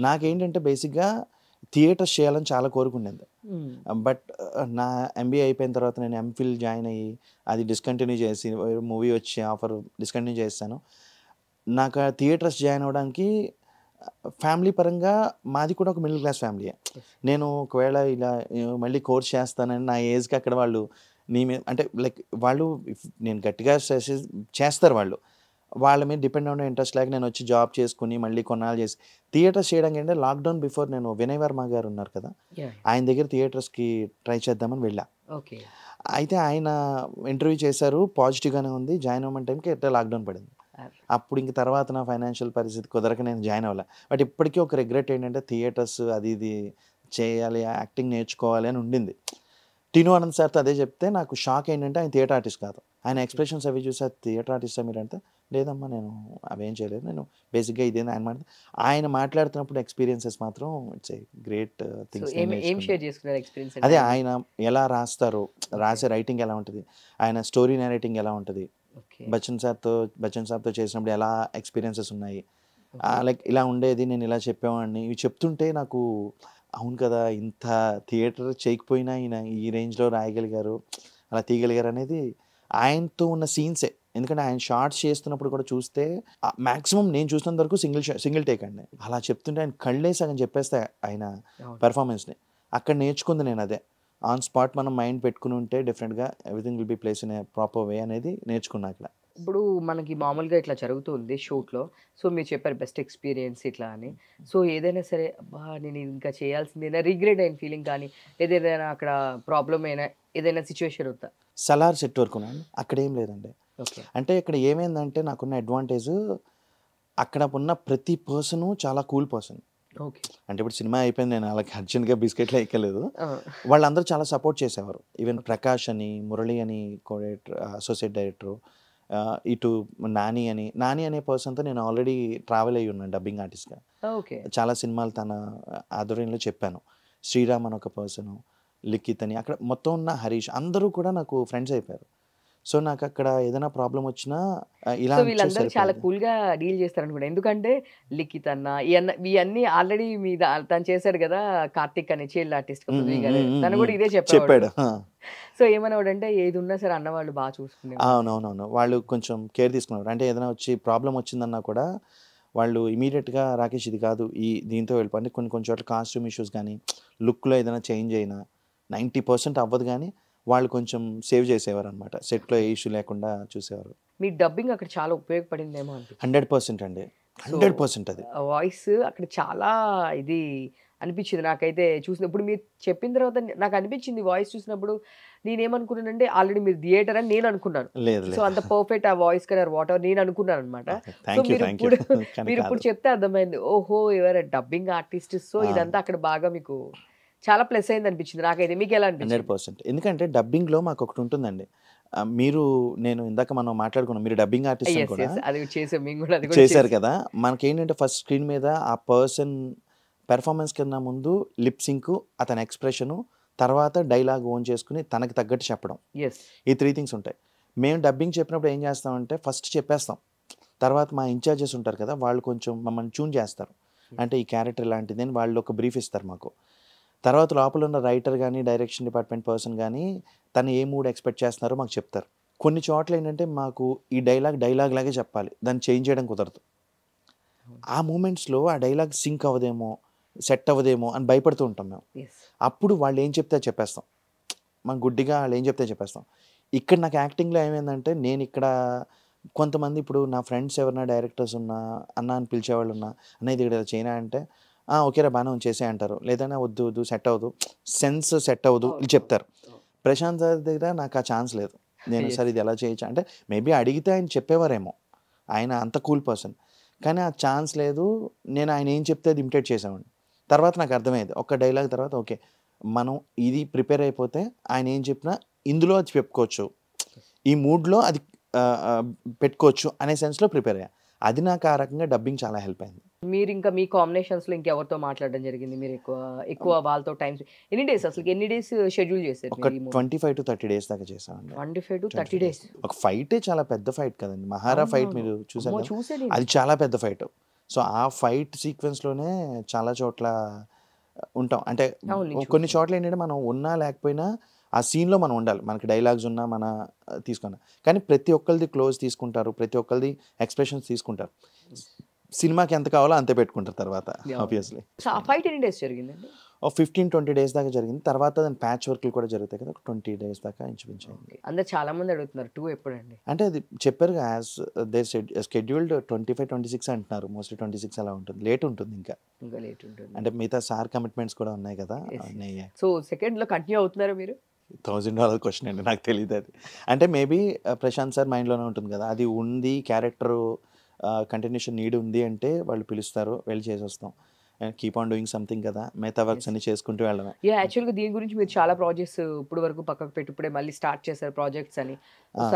నాకేంటంటే బేసిక్గా థియేటర్స్ చేయాలని చాలా కోరుకుండేది బట్ నా ఎంబీఏ అయిపోయిన తర్వాత నేను ఎంఫిల్ జాయిన్ అయ్యి అది డిస్కంటిన్యూ చేసి మూవీ వచ్చి ఆఫర్ డిస్కంటిన్యూ చేస్తాను నాకు థియేటర్స్ జాయిన్ అవ్వడానికి ఫ్యామిలీ పరంగా మాది కూడా ఒక మిడిల్ క్లాస్ ఫ్యామిలీ నేను ఒకవేళ ఇలా మళ్ళీ కోర్స్ చేస్తానని నా ఏజ్కి అక్కడ వాళ్ళు నీ మీద అంటే లైక్ వాళ్ళు నేను గట్టిగా చేస్తారు వాళ్ళు వాళ్ళ మీద డిపెండ్ అవ్వడం ఇంట్రెస్ట్ లేక నేను వచ్చి జాబ్ చేసుకుని మళ్ళీ కొన్నాళ్ళు చేసి థియేటర్స్ చేయడానికి అంటే లాక్డౌన్ బిఫోర్ నేను వినయ్ వర్మ గారు ఉన్నారు కదా ఆయన దగ్గర థియేటర్స్కి ట్రై చేద్దామని వెళ్ళా అయితే ఆయన ఇంటర్వ్యూ చేశారు పాజిటివ్గానే ఉంది జాయిన్ అవ్వమని టైంకి ఎట్లా లాక్డౌన్ పడింది అప్పుడు ఇంక తర్వాత నా ఫైనాన్షియల్ పరిస్థితి కుదరక నేను జాయిన్ అవ్వలే బట్ ఇప్పటికీ ఒక రిగ్రెట్ ఏంటంటే థియేటర్స్ అది ఇది చేయాలి యాక్టింగ్ నేర్చుకోవాలి అని ఉండింది టీను ఆనంద్ సార్తో అదే చెప్తే నాకు షాక్ ఏంటంటే ఆయన థియేటర్ ఆర్టిస్ట్ కాదు ఆయన ఎక్స్ప్రెషన్స్ అవి చూసి థియేటర్ మీరు మీరంటే లేదమ్మా నేను అవేం చేయలేదు నేను బేసిక్గా ఇదే ఆయన మాట ఆయన మాట్లాడుతున్నప్పుడు ఎక్స్పీరియన్సెస్ మాత్రం it's a great things uh, అదే ఆయన ఎలా రాస్తారు రాసే రైటింగ్ ఎలా ఉంటుంది ఆయన స్టోరీ నేరేటింగ్ ఎలా ఉంటుంది బచ్చన్ సార్తో బచ్చన్ సార్తో చేసినప్పుడు ఎలా ఎక్స్పీరియన్సెస్ ఉన్నాయి లైక్ ఇలా ఉండేది నేను ఇలా చెప్పేవాడిని ఇవి చెప్తుంటే నాకు అవును కదా ఇంత థియేటర్ చేయకపోయినా ఈయన ఈ రేంజ్లో రాయగలిగారు అలా తీయగలిగారు అనేది ఆయనతో ఉన్న సీన్సే ఎందుకంటే ఆయన షార్ట్స్ చేస్తున్నప్పుడు కూడా చూస్తే మాక్సిమం నేను చూసినంత వరకు సింగిల్ సింగిల్ టేక్ అండి అలా చెప్తుంటే ఆయన కళ్ళే సగం చెప్పేస్తే ఆయన పెర్ఫార్మెన్స్ని అక్కడ నేర్చుకుంది నేను అదే ఆన్ స్పాట్ మనం మైండ్ పెట్టుకుని ఉంటే డిఫరెంట్గా everything will be place in a proper way అనేది నేర్చుకున్నా అక్కడ ఇప్పుడు మనకి మామూలుగా ఇట్లా జరుగుతుంది షూట్లో సో మీరు చెప్పారు బెస్ట్ ఎక్స్పీరియన్స్ ఇట్లా అని సో ఏదైనా సరే అబ్బా నేను ఇంకా చేయాల్సిందేనా రిగ్రెట్ అయిన ఫీలింగ్ కానీ ఏదైనా అక్కడ ప్రాబ్లం అయినా ఏదైనా సిచ్యువేషన్ ఉందా సలార్ సెట్ వరకు అక్కడ ఏం లేదండి అంటే ఇక్కడ ఏమైందంటే నాకున్న అడ్వాంటేజ్ అక్కడ ఉన్న ప్రతి పర్సన్ చాలా కూల్ పర్సన్ ఓకే అంటే ఇప్పుడు సినిమా అయిపోయింది నేను అలాగే అర్జెంట్గా బిస్కెట్లు ఎక్కలేదు వాళ్ళందరూ చాలా సపోర్ట్ చేసేవారు ఈవెన్ ప్రకాష్ అని మురళి అని కోడైరెక్టర్ అసోసియేట్ డైరెక్టర్ ఇటు నాని అని నాని అనే పర్సన్తో నేను ఆల్రెడీ ట్రావెల్ అయ్యి ఉన్నాను డబ్బింగ్ ఆర్టిస్ట్గా ఓకే చాలా సినిమాలు తన ఆధ్వర్యంలో చెప్పాను శ్రీరామ్ అని ఒక పర్సన్ లిఖిత్ అని అక్కడ మొత్తం ఉన్న హరీష్ అందరూ కూడా నాకు ఫ్రెండ్స్ అయిపోయారు సో నాకు అక్కడ ఏదైనా ప్రాబ్లం వచ్చినా ఇలా వీళ్ళందరూ చాలా కూల్ గా డీల్ చేస్తారు అనుకుంటా ఎందుకంటే లిఖిత్ అన్న ఇవన్నీ ఆల్రెడీ మీద తను చేశాడు కదా కార్తిక్ అనే చీల్ ఆర్టిస్ట్ తను కూడా ఇదే చెప్పాడు సో ఏమనేవాడు అంటే ఏది ఉన్నా సరే అన్న వాళ్ళు బాగా చూసుకున్నారు అవునవునవును వాళ్ళు కొంచెం కేర్ తీసుకున్నారు అంటే ఏదైనా వచ్చి ప్రాబ్లం వచ్చిందన్నా కూడా వాళ్ళు ఇమీడియట్ గా రాకేష్ ఇది కాదు ఈ దీంతో వెళ్ళిపోండి కొన్ని కొన్ని చోట్ల కాస్ట్యూమ్ ఇష్యూస్ కానీ లుక్ లో ఏదైనా చేంజ్ అయినా నైంటీ పర్సెంట్ అవ్వదు కానీ వాళ్ళు కొంచెం సేవ్ చేసేవారు అనమాట సెట్లో ఏ ఇష్యూ లేకుండా చూసేవారు మీ డబ్బింగ్ అక్కడ చాలా ఉపయోగపడిందేమో హండ్రెడ్ పర్సెంట్ అండి హండ్రెడ్ పర్సెంట్ అది వాయిస్ అక్కడ చాలా ఇది అనిపించింది నాకైతే చూసినప్పుడు మీరు చెప్పిన తర్వాత నాకు అనిపించింది వాయిస్ చూసినప్పుడు నేనేమనుకున్నానంటే ఆల్రెడీ మీరు థియేటర్ అని నేను అనుకున్నాను సో అంత పర్ఫెక్ట్ ఆ వాయిస్ కలర్ వాటర్ నేను అనుకున్నాను అనమాట [laughs] మీరు ఇప్పుడు మీరు ఇప్పుడు చెప్తే అర్థమైంది ఓహో ఎవరు డబ్బింగ్ ఆర్టిస్ట్ సో ఇదంతా అక్కడ బాగా మీకు చాలా ప్లస్ అయింది అనిపించింది నాకైతే మీకు ఎలా హండ్రెడ్ పర్సెంట్ ఎందుకంటే డబ్బింగ్లో మాకు ఒకటి ఉంటుందండి మీరు నేను ఇందాక మనం మాట్లాడుకున్నాం మీరు డబ్బింగ్ ఆర్టిస్ట్ కూడా చేశారు కదా మనకేంటంటే ఫస్ట్ స్క్రీన్ మీద ఆ పర్సన్ పెర్ఫార్మెన్స్ కన్నా ముందు సింక్ అతని ఎక్స్ప్రెషన్ తర్వాత డైలాగ్ ఓన్ చేసుకుని తనకు తగ్గట్టు చెప్పడం ఈ త్రీ థింగ్స్ ఉంటాయి మేము డబ్బింగ్ చెప్పినప్పుడు ఏం చేస్తామంటే ఫస్ట్ చెప్పేస్తాం తర్వాత మా ఇన్ఛార్జెస్ ఉంటారు కదా వాళ్ళు కొంచెం మమ్మల్ని చూన్ చేస్తారు hmm. అంటే ఈ క్యారెక్టర్ ఇలాంటిది అని వాళ్ళు ఒక బ్రీఫ్ ఇస్తారు మాకు తర్వాత లోపల ఉన్న రైటర్ కానీ డైరెక్షన్ డిపార్ట్మెంట్ పర్సన్ కానీ తను ఏ మూడ్ ఎక్స్పెక్ట్ చేస్తున్నారో మాకు చెప్తారు కొన్ని చోట్ల ఏంటంటే మాకు ఈ డైలాగ్ డైలాగ్ లాగే చెప్పాలి దాన్ని చేంజ్ చేయడం కుదరదు ఆ మూమెంట్స్లో ఆ డైలాగ్ సింక్ అవ్వదేమో సెట్ అవ్వదేమో అని భయపడుతూ ఉంటాం మేము అప్పుడు వాళ్ళు ఏం చెప్తే చెప్పేస్తాం మనం గుడ్డిగా వాళ్ళు ఏం చెప్తే చెప్పేస్తాం ఇక్కడ నాకు యాక్టింగ్లో ఏమైందంటే నేను ఇక్కడ కొంతమంది ఇప్పుడు నా ఫ్రెండ్స్ ఎవరైనా డైరెక్టర్స్ ఉన్నా అన్న అని పిలిచేవాళ్ళు ఉన్నా అన్న ఇది ఇక్కడ చైనా అంటే ఓకేరా బాగానే చేసే అంటారు లేదన్నా వద్దు వద్దు సెట్ అవ్వదు సెన్స్ సెట్ అవ్వదు వీళ్ళు చెప్తారు ప్రశాంత్ సార్ దగ్గర నాకు ఆ ఛాన్స్ లేదు నేను సార్ ఇది ఎలా చేయొచ్చు అంటే మేబీ అడిగితే ఆయన చెప్పేవారేమో ఆయన అంత కూల్ పర్సన్ కానీ ఆ ఛాన్స్ లేదు నేను ఆయన ఏం చెప్తే అది ఇమిటేట్ చేసేవాడిని తర్వాత నాకు అర్థమయ్యేది ఒక్క డైలాగ్ తర్వాత ఓకే మనం ఇది ప్రిపేర్ అయిపోతే ఆయన ఏం చెప్పినా ఇందులో అది చెప్పుకోవచ్చు ఈ మూడ్లో అది పెట్టుకోవచ్చు అనే సెన్స్లో ప్రిపేర్ అయ్యా అది నాకు ఆ రకంగా డబ్బింగ్ చాలా హెల్ప్ అయింది మీరు ఇంకా మీ కాంబినేషన్స్ లో ఇంకెవరితో మాట్లాడడం జరిగింది మీరు ఎక్కువ ఎక్కువ వాళ్ళతో టైం ఎన్ని డేస్ అసలు ఎన్ని డేస్ షెడ్యూల్ చేశారు twenty five to thirty days దాకా చేసామండి twenty five to thirty days ఒక ఫైటే చాలా పెద్ద ఫైట్ కదండి మహారా ఫైట్ మీరు చూసారు అది చాలా పెద్ద ఫైట్ సో ఆ ఫైట్ సీక్వెన్స్ లోనే చాలా చోట్ల ఉంటాం అంటే కొన్ని చోట్ల ఏంటంటే మనం ఉన్నా లేకపోయినా ఆ సీన్లో మనం ఉండాలి మనకి డైలాగ్స్ ఉన్నా మన తీసుకున్నా కానీ ప్రతి ఒక్కరిది క్లోజ్ తీసుకుంటారు ప్రతి ఒక్కరిది ఎక్స్ప్రెషన్స్ తీసుకుంటారు సినిమాకి ఎంత కావాలో అంతే పెట్టుకుంటారు తర్వాత ఆబ్వియస్లీ డేస్ జరిగిందండి ఫిఫ్టీన్ ట్వంటీ డేస్ దాకా జరిగింది తర్వాత దాని ప్యాచ్ వర్క్లు కూడా జరుగుతాయి కదా ట్వంటీ డేస్ దాకా ఇంచుమించండి అందరు చాలా మంది అడుగుతున్నారు టూ ఎప్పుడండి అంటే అది చెప్పారు as they scheduled twenty five twenty six అంటున్నారు మోస్ట్లీ ట్వంటీ సిక్స్ అలా ఉంటుంది లేట్ ఉంటుంది ఇంకా ఇంకా లేట్ ఉంటుంది అంటే మిగతా సార్ కమిట్మెంట్స్ కూడా ఉన్నాయి కదా సో సెకండ్ లో కంటిన్యూ అవుతున్నారు మీరు థౌజండ్ డాలర్ క్వశ్చన్ అండి నాకు తెలియదు అది అంటే మేబీ uh, ప్రశాంత్ సార్ మైండ్లోనే ఉంటుంది కదా అది ఉంది క్యారెక్టరు కంటిన్యూషన్ నీడ్ ఉంది అంటే వాళ్ళు పిలుస్తారు వెళ్ళి చేసి వస్తాం కీప్ ఆన్ డూయింగ్ సంథింగ్ కదా మిగతా వర్క్స్ అన్ని చేసుకుంటూ వెళ్ళడమే యా యాక్చువల్గా దీని గురించి మీరు చాలా ప్రాజెక్ట్స్ ఇప్పుడు వరకు పక్కకు పెట్టి ఇప్పుడే మళ్ళీ స్టార్ట్ చేశారు ప్రాజెక్ట్స్ అని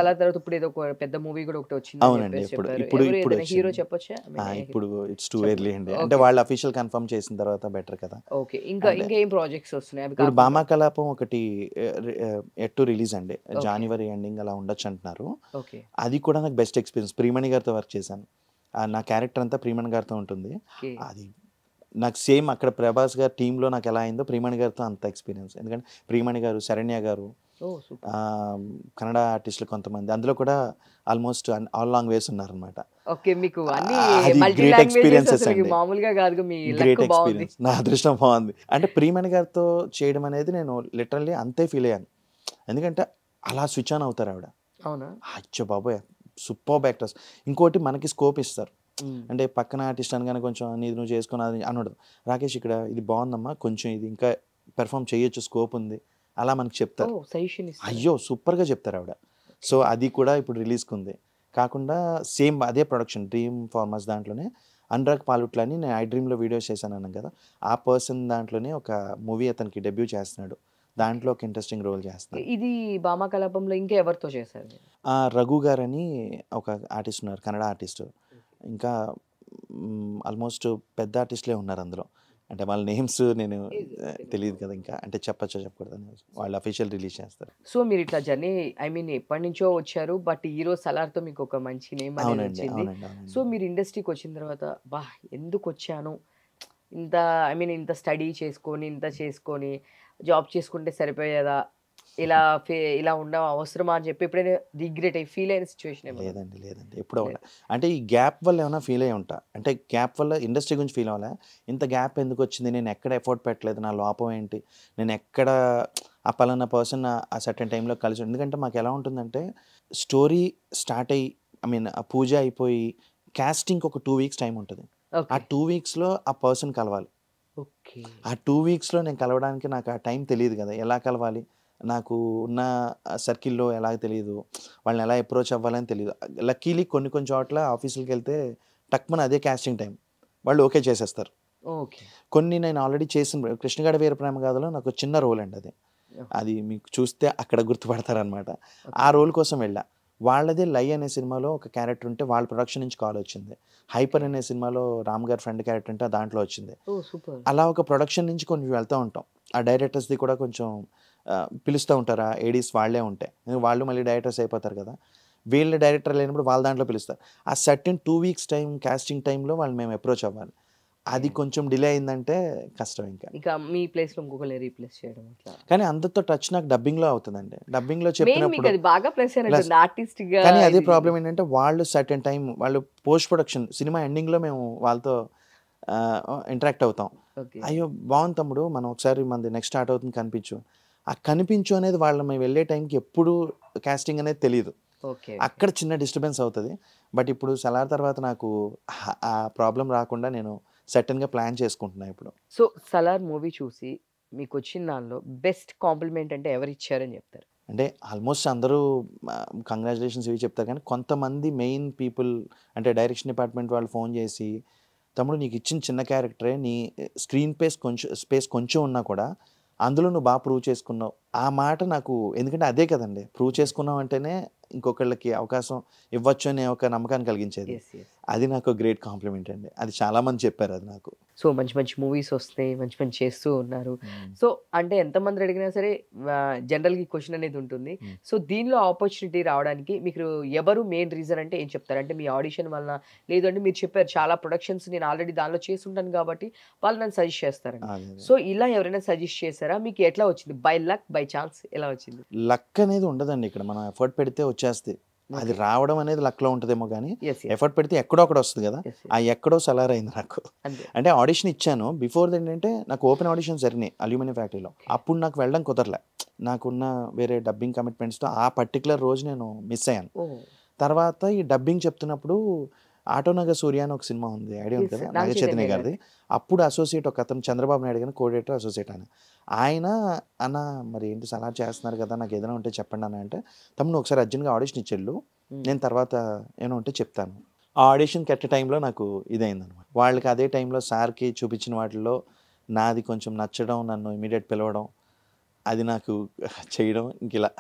అలా తర్వాత ఇప్పుడు ఏదో ఒక పెద్ద మూవీ కూడా ఒకటి వచ్చింది అవునండి ఇప్పుడు ఇప్పుడు ఇప్పుడు హీరో చెప్పొచ్చా ఇప్పుడు ఇట్స్ టూ ఎర్లీ అండి అంటే వాళ్ళు అఫీషియల్ కన్ఫర్మ్ చేసిన తర్వాత బెటర్ కదా ఓకే ఇంకా ఇంకా ఏం ప్రాజెక్ట్స్ వస్తున్నాయి ఇప్పుడు బామా కలాపం ఒకటి ఎట్టు రిలీజ్ అండి జనవరి ఎండింగ్ అలా ఉండొచ్చు అంటున్నారు అది కూడా నాకు బెస్ట్ ఎక్స్పీరియన్స్ ప్రీమణి గారితో వర్క్ చేశాను నా క్యారెక్టర్ అంతా ప్రీమణి గారితో ఉంటుంది అది నాకు సేమ్ అక్కడ ప్రభాస్ గారి టీంలో నాకు ఎలా అయిందో ప్రియమణి గారితో అంత ఎక్స్పీరియన్స్ ఎందుకంటే ప్రియమణి గారు శరణ్య గారు కన్నడ ఆర్టిస్టులు కొంతమంది అందులో కూడా ఆల్మోస్ట్ ఆల్ లాంగ్వేజ్ ఉన్నారనమాట ఓకే మీకు గ్రేట్ ఎక్స్పీరియన్సెస్ మామూలుగా కాదు మీ గ్రేట్ ఎక్స్పీరియన్స్ నా అదృష్టం బాగుంది అంటే ప్రియమణి గారితో చేయడం అనేది నేను లిటరల్లీ అంతే ఫీల్ అయ్యాను ఎందుకంటే అలా స్విచ్ ఆన్ అవుతారు ఆవిడ అవునా అచ్చో బాబోయ్ సూపర్ బ్యాక్టర్స్ ఇంకోటి మనకి స్కోప్ ఇస్తారు అంటే పక్కన ఆర్టిస్ట్ అనగానే కొంచెం నీది నువ్వు చేసుకుని అది అనడం రాకేష్ ఇక్కడ ఇది బాగుందమ్మా కొంచెం ఇది ఇంకా పెర్ఫామ్ చేయొచ్చు స్కోప్ ఉంది అలా మనకు చెప్తారు అయ్యో సూపర్గా చెప్తారు ఆవిడ సో అది కూడా ఇప్పుడు రిలీజ్కి ఉంది కాకుండా సేమ్ అదే ప్రొడక్షన్ డ్రీమ్ ఫార్మర్స్ దాంట్లోనే అనురాగ్ పాలుట్లని నేను ఐ డ్రీమ్లో వీడియోస్ చేశాను అన్నాను కదా ఆ పర్సన్ దాంట్లోనే ఒక మూవీ అతనికి డెబ్యూ చేస్తున్నాడు దాంట్లో ఒక ఇంట్రెస్టింగ్ రోల్ చేస్తాను ఇది బామా కలాపంలో ఇంకా ఎవరితో చేశారు రఘు గారని ఒక ఆర్టిస్ట్ ఉన్నారు కన్నడ ఆర్టిస్ట్ ఇంకా ఆల్మోస్ట్ పెద్ద ఆర్టిస్ట్లే ఉన్నారు అందులో అంటే వాళ్ళ నేమ్స్ నేను తెలియదు కదా ఇంకా అంటే చెప్పచ్చో చెప్పకూడదు వాళ్ళు అఫీషియల్ రిలీజ్ చేస్తారు సో మీరు ఇట్లా జర్నీ ఐ మీన్ ఎప్పటి నుంచో వచ్చారు బట్ ఈ రోజు సలార్తో మీకు ఒక మంచి నేమ్ అనేది సో మీరు ఇండస్ట్రీకి వచ్చిన తర్వాత బా ఎందుకు వచ్చాను ఇంత ఐ మీన్ ఇంత స్టడీ చేసుకొని ఇంత చేసుకొని జాబ్ చేసుకుంటే సరిపోయేదా ఇలా [laughs] ఇలా ఉండడం అవసరమా అని చెప్పి ఎప్పుడైనా రిగ్రెట్ అయ్యి ఫీల్ అయిన సిచ్యువేషన్ లేదండి లేదండి ఎప్పుడో అంటే ఈ గ్యాప్ వల్ల ఏమైనా ఫీల్ అయ్యి ఉంటా అంటే గ్యాప్ వల్ల ఇండస్ట్రీ గురించి ఫీల్ అవ్వాలా ఇంత గ్యాప్ ఎందుకు వచ్చింది నేను ఎక్కడ ఎఫోర్ట్ పెట్టలేదు నా లోపం ఏంటి నేను ఎక్కడ ఆ పలానా పర్సన్ ఆ సర్టెన్ టైంలో కలిసి ఎందుకంటే మాకు ఎలా ఉంటుందంటే స్టోరీ స్టార్ట్ అయ్యి ఐ మీన్ ఆ పూజ అయిపోయి క్యాస్టింగ్ ఒక టూ వీక్స్ టైం ఉంటుంది ఆ టూ వీక్స్లో ఆ పర్సన్ కలవాలి ఆ టూ వీక్స్లో నేను కలవడానికి నాకు ఆ టైం తెలియదు కదా ఎలా కలవాలి నాకు ఉన్న సర్కిల్లో ఎలా తెలియదు వాళ్ళని ఎలా అప్రోచ్ అవ్వాలని తెలియదు లక్కీలీ కొన్ని కొన్ని చోట్ల ఆఫీసులకి వెళ్తే టక్మన్ అదే క్యాస్టింగ్ టైం వాళ్ళు ఓకే చేసేస్తారు ఓకే కొన్ని నేను ఆల్రెడీ చేసిన కృష్ణగడ ప్రేమ గాథలో నాకు చిన్న రోల్ అండి అది అది మీకు చూస్తే అక్కడ గుర్తుపడతారనమాట ఆ రోల్ కోసం వెళ్ళా వాళ్ళదే లై అనే సినిమాలో ఒక క్యారెక్టర్ ఉంటే వాళ్ళ ప్రొడక్షన్ నుంచి కాల్ వచ్చింది హైపర్ అనే సినిమాలో రామ్ గారి ఫ్రెండ్ క్యారెక్టర్ ఉంటే దాంట్లో వచ్చింది అలా ఒక ప్రొడక్షన్ నుంచి కొంచెం వెళ్తూ ఉంటాం ఆ డైరెక్టర్స్ది కూడా కొంచెం పిలుస్తూ ఉంటారా ఏడీస్ వాళ్ళే ఉంటాయి వాళ్ళు మళ్ళీ డైరెక్టర్స్ అయిపోతారు కదా వీళ్ళ డైరెక్టర్ లేనప్పుడు వాళ్ళ దాంట్లో పిలుస్తారు ఆ certain two weeks time casting టైంలో వాళ్ళు మేము అప్రోచ్ అవ్వాలి అది hmm. కొంచెం డిలే అయిందంటే కష్టం ఇంకా ఇక మీ ప్లేస్ లో ఇంకొకరు రీప్లేస్ చేయడం కానీ అందరితో టచ్ నాకు డబ్బింగ్ లో అవుతుందండి డబ్బింగ్ లో చెప్పినప్పుడు బాగా ప్లస్ ఆర్టిస్ట్ కానీ అదే ప్రాబ్లం ఏంటంటే వాళ్ళు సర్టెన్ టైం వాళ్ళు పోస్ట్ ప్రొడక్షన్ సినిమా ఎండింగ్ లో మేము వాళ్ళతో ఇంటరాక్ట్ అవుతాం అయ్యో బాగుంది తమ్ముడు మనం ఒకసారి మనది నెక్స్ట్ స్టార్ట్ అవుతుంది కనిపించు ఆ కనిపించు అనేది వాళ్ళ మేము వెళ్ళే టైంకి ఎప్పుడు క్యాస్టింగ్ అనేది తెలియదు అక్కడ చిన్న డిస్టర్బెన్స్ అవుతుంది బట్ ఇప్పుడు సలార్ తర్వాత నాకు ఆ ప్రాబ్లం రాకుండా నేను సడన్గా ప్లాన్ చేసుకుంటున్నాను ఇప్పుడు సో సలార్ మూవీ చూసి మీకు వచ్చిన దానిలో బెస్ట్ కాంప్లిమెంట్ అంటే ఎవరు ఇచ్చారని చెప్తారు అంటే ఆల్మోస్ట్ అందరూ కంగ్రాచులేషన్స్ ఇవి చెప్తారు కానీ కొంతమంది మెయిన్ పీపుల్ అంటే డైరెక్షన్ డిపార్ట్మెంట్ వాళ్ళు ఫోన్ చేసి తమ్ముడు నీకు ఇచ్చిన చిన్న క్యారెక్టరే నీ స్క్రీన్ పేస్ కొంచెం స్పేస్ కొంచెం ఉన్నా కూడా అందులో నువ్వు బాగా ప్రూవ్ చేసుకున్నావు ఆ మాట నాకు ఎందుకంటే అదే కదండి ప్రూవ్ చేసుకున్నావు అంటేనే ఇంకొకళ్ళకి అవకాశం ఇవ్వచ్చు అనే ఒక నమ్మకాన్ని కలిగించేది అది నాకు గ్రేట్ కాంప్లిమెంట్ అండి అది చాలా మంది చెప్పారు అది నాకు సో మంచి మంచి మూవీస్ వస్తాయి మంచి మంచి చేస్తూ ఉన్నారు hmm. సో అంటే ఎంతమంది అడిగినా సరే జనరల్గా క్వశ్చన్ అనేది ఉంటుంది hmm. సో దీనిలో ఆపర్చునిటీ రావడానికి మీకు ఎవరు మెయిన్ రీజన్ అంటే ఏం చెప్తారు అంటే మీ ఆడిషన్ వలన లేదంటే మీరు చెప్పారు చాలా ప్రొడక్షన్స్ నేను ఆల్రెడీ దానిలో చేస్తుంటాను కాబట్టి వాళ్ళు నన్ను సజెస్ట్ చేస్తారు సో ఇలా ఎవరైనా సజెస్ట్ చేశారా మీకు ఎట్లా వచ్చింది బై లక్ బై ఛాన్స్ ఎలా వచ్చింది లక్ అనేది ఉండదండి ఇక్కడ మనం ఎఫర్ట్ పెడితే వచ్చేస్తుంది అది రావడం అనేది లక్లో ఉంటుందేమో కానీ ఎఫర్ట్ పెడితే ఎక్కడో అక్కడ వస్తుంది కదా ఆ ఎక్కడో సలార్ అయింది నాకు అంటే ఆడిషన్ ఇచ్చాను బిఫోర్ ఏంటంటే నాకు ఓపెన్ ఆడిషన్ జరిగినాయి అల్యూమినియం ఫ్యాక్టరీలో అప్పుడు నాకు వెళ్ళడం కుదరలే నాకున్న వేరే డబ్బింగ్ కమిట్మెంట్స్తో ఆ పర్టికులర్ రోజు నేను మిస్ అయ్యాను తర్వాత ఈ డబ్బింగ్ చెప్తున్నప్పుడు ఆటో సూర్య అని ఒక సినిమా ఉంది ఐడియా ఉంది కదా నాగ చైతన్య గారిది అప్పుడు అసోసియేట్ ఒక అతను చంద్రబాబు నాయుడు కానీ కోడేటర్ అసోసియేట్ ఆయన ఆయన అన్న మరి ఏంటి సలహా చేస్తున్నారు కదా నాకు ఏదైనా ఉంటే చెప్పండి అని అంటే తమ్ముడు ఒకసారి అర్జున్గా ఆడిషన్ ఇచ్చేళ్ళు hmm. నేను తర్వాత ఏమైనా ఉంటే చెప్తాను ఆ ఆడిషన్ కట్ట టైంలో నాకు అనమాట వాళ్ళకి అదే టైంలో సార్కి చూపించిన వాటిల్లో నాది కొంచెం నచ్చడం నన్ను ఇమీడియట్ పిలవడం అది నాకు చేయడం ఇంక ఇలా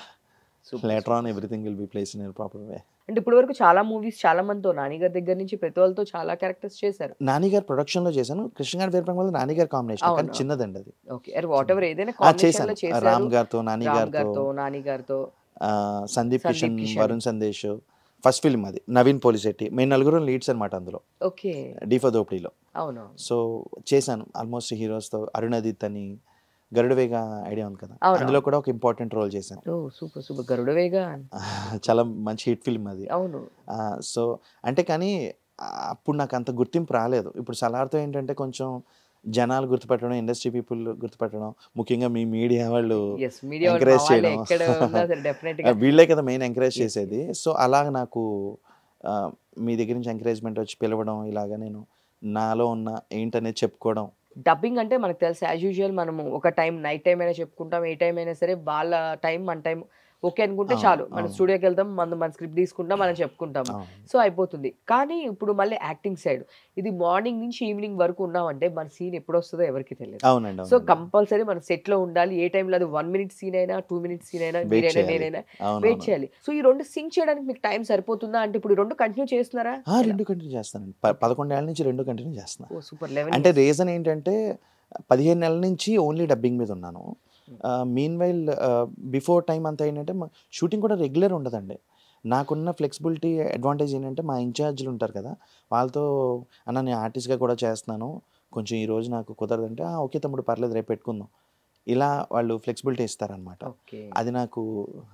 later on everything will be place in proper way అంటే ఇప్పటి వరకు చాలా మూవీస్ చాలా మందితో నానిగారి దగ్గర నుంచి ప్రతి వాళ్ళతో చాలా క్యారెక్టర్స్ చేశారు నానిగారు ప్రొడక్షన్ లో చేశాను కృష్ణ గారి పేరు వల్ల నానిగారు కాంబినేషన్ చిన్నదండి అది ఓకే వాట్ ఎవర్ ఏదైనా చేశాను రామ్ గారితో నానిగారితో నానిగారితో సందీప్ కిషన్ వరుణ్ సందేశ్ ఫస్ట్ ఫిల్మ్ అది నవీన్ ఎట్టి మేము నలుగురు లీడ్స్ అనమాట అందులో ఓకే డీఫా దోపిడీలో అవును సో చేశాను ఆల్మోస్ట్ హీరోస్తో అరుణ్ అని గరుడవేగ ఐడియా ఉంది కదా అందులో కూడా ఒక ఇంపార్టెంట్ రోల్ చేశాను సూపర్ సూపర్ గరుడవేగ చాలా మంచి హిట్ ఫిల్మ్ అది అవును సో అంటే కానీ అప్పుడు నాకు అంత గుర్తింపు రాలేదు ఇప్పుడు సలార్తో ఏంటంటే కొంచెం జనాలు గుర్తుపెట్టడం ఇండస్ట్రీ పీపుల్ గుర్తుపెట్టడం ముఖ్యంగా మీ మీడియా వాళ్ళు ఎంకరేజ్ చేయడం వీళ్ళే కదా మెయిన్ ఎంకరేజ్ చేసేది సో అలాగ నాకు మీ దగ్గర నుంచి ఎంకరేజ్మెంట్ వచ్చి పిలవడం ఇలాగ నేను నాలో ఉన్న ఏంటనేది చెప్పుకోవడం డబ్బింగ్ అంటే మనకు తెలుసు యాజ్ యూజువల్ మనము ఒక టైం నైట్ టైం అయినా చెప్పుకుంటాం ఏ టైం అయినా సరే వాళ్ళ టైం మన టైం ఓకే అనుకుంటే చాలు మనం స్టూడియోకి వెళ్తాం మనం మన స్క్రిప్ట్ తీసుకుంటాం మనం చెప్పుకుంటాం సో అయిపోతుంది కానీ ఇప్పుడు మళ్ళీ యాక్టింగ్ సైడ్ ఇది మార్నింగ్ నుంచి ఈవినింగ్ వరకు ఉన్నామంటే మన సీన్ ఎప్పుడు వస్తుందో ఎవరికి తెలియదు సో కంపల్సరీ మనం సెట్ లో ఉండాలి ఏ టైంలో అది వన్ మినిట్ సీన్ అయినా టూ మినిట్ సీన్ అయినా మీరైనా నేనైనా వెయిట్ చేయాలి సో ఈ రెండు సింక్ చేయడానికి మీకు టైం సరిపోతుందా అంటే ఇప్పుడు రెండు కంటిన్యూ చేస్తున్నారా రెండు కంటిన్యూ చేస్తాను పదకొండు పదకొండేళ్ళ నుంచి రెండు కంటిన్యూ చేస్తున్నా సూపర్ అంటే రీజన్ ఏంటంటే పదిహేను నెలల నుంచి ఓన్లీ డబ్బింగ్ మీద ఉన్నాను మీన్ వైల్ బిఫోర్ టైం అంతా ఏంటంటే షూటింగ్ కూడా రెగ్యులర్ ఉండదండి నాకున్న ఫ్లెక్సిబిలిటీ అడ్వాంటేజ్ ఏంటంటే మా ఇన్ఛార్జీలు ఉంటారు కదా వాళ్ళతో అన్న నేను ఆర్టిస్ట్గా కూడా చేస్తున్నాను కొంచెం ఈరోజు నాకు కుదరదంటే ఓకే తమ్ముడు పర్లేదు రేపు పెట్టుకుందాం ఇలా వాళ్ళు ఫ్లెక్సిబిలిటీ ఇస్తారనమాట అది నాకు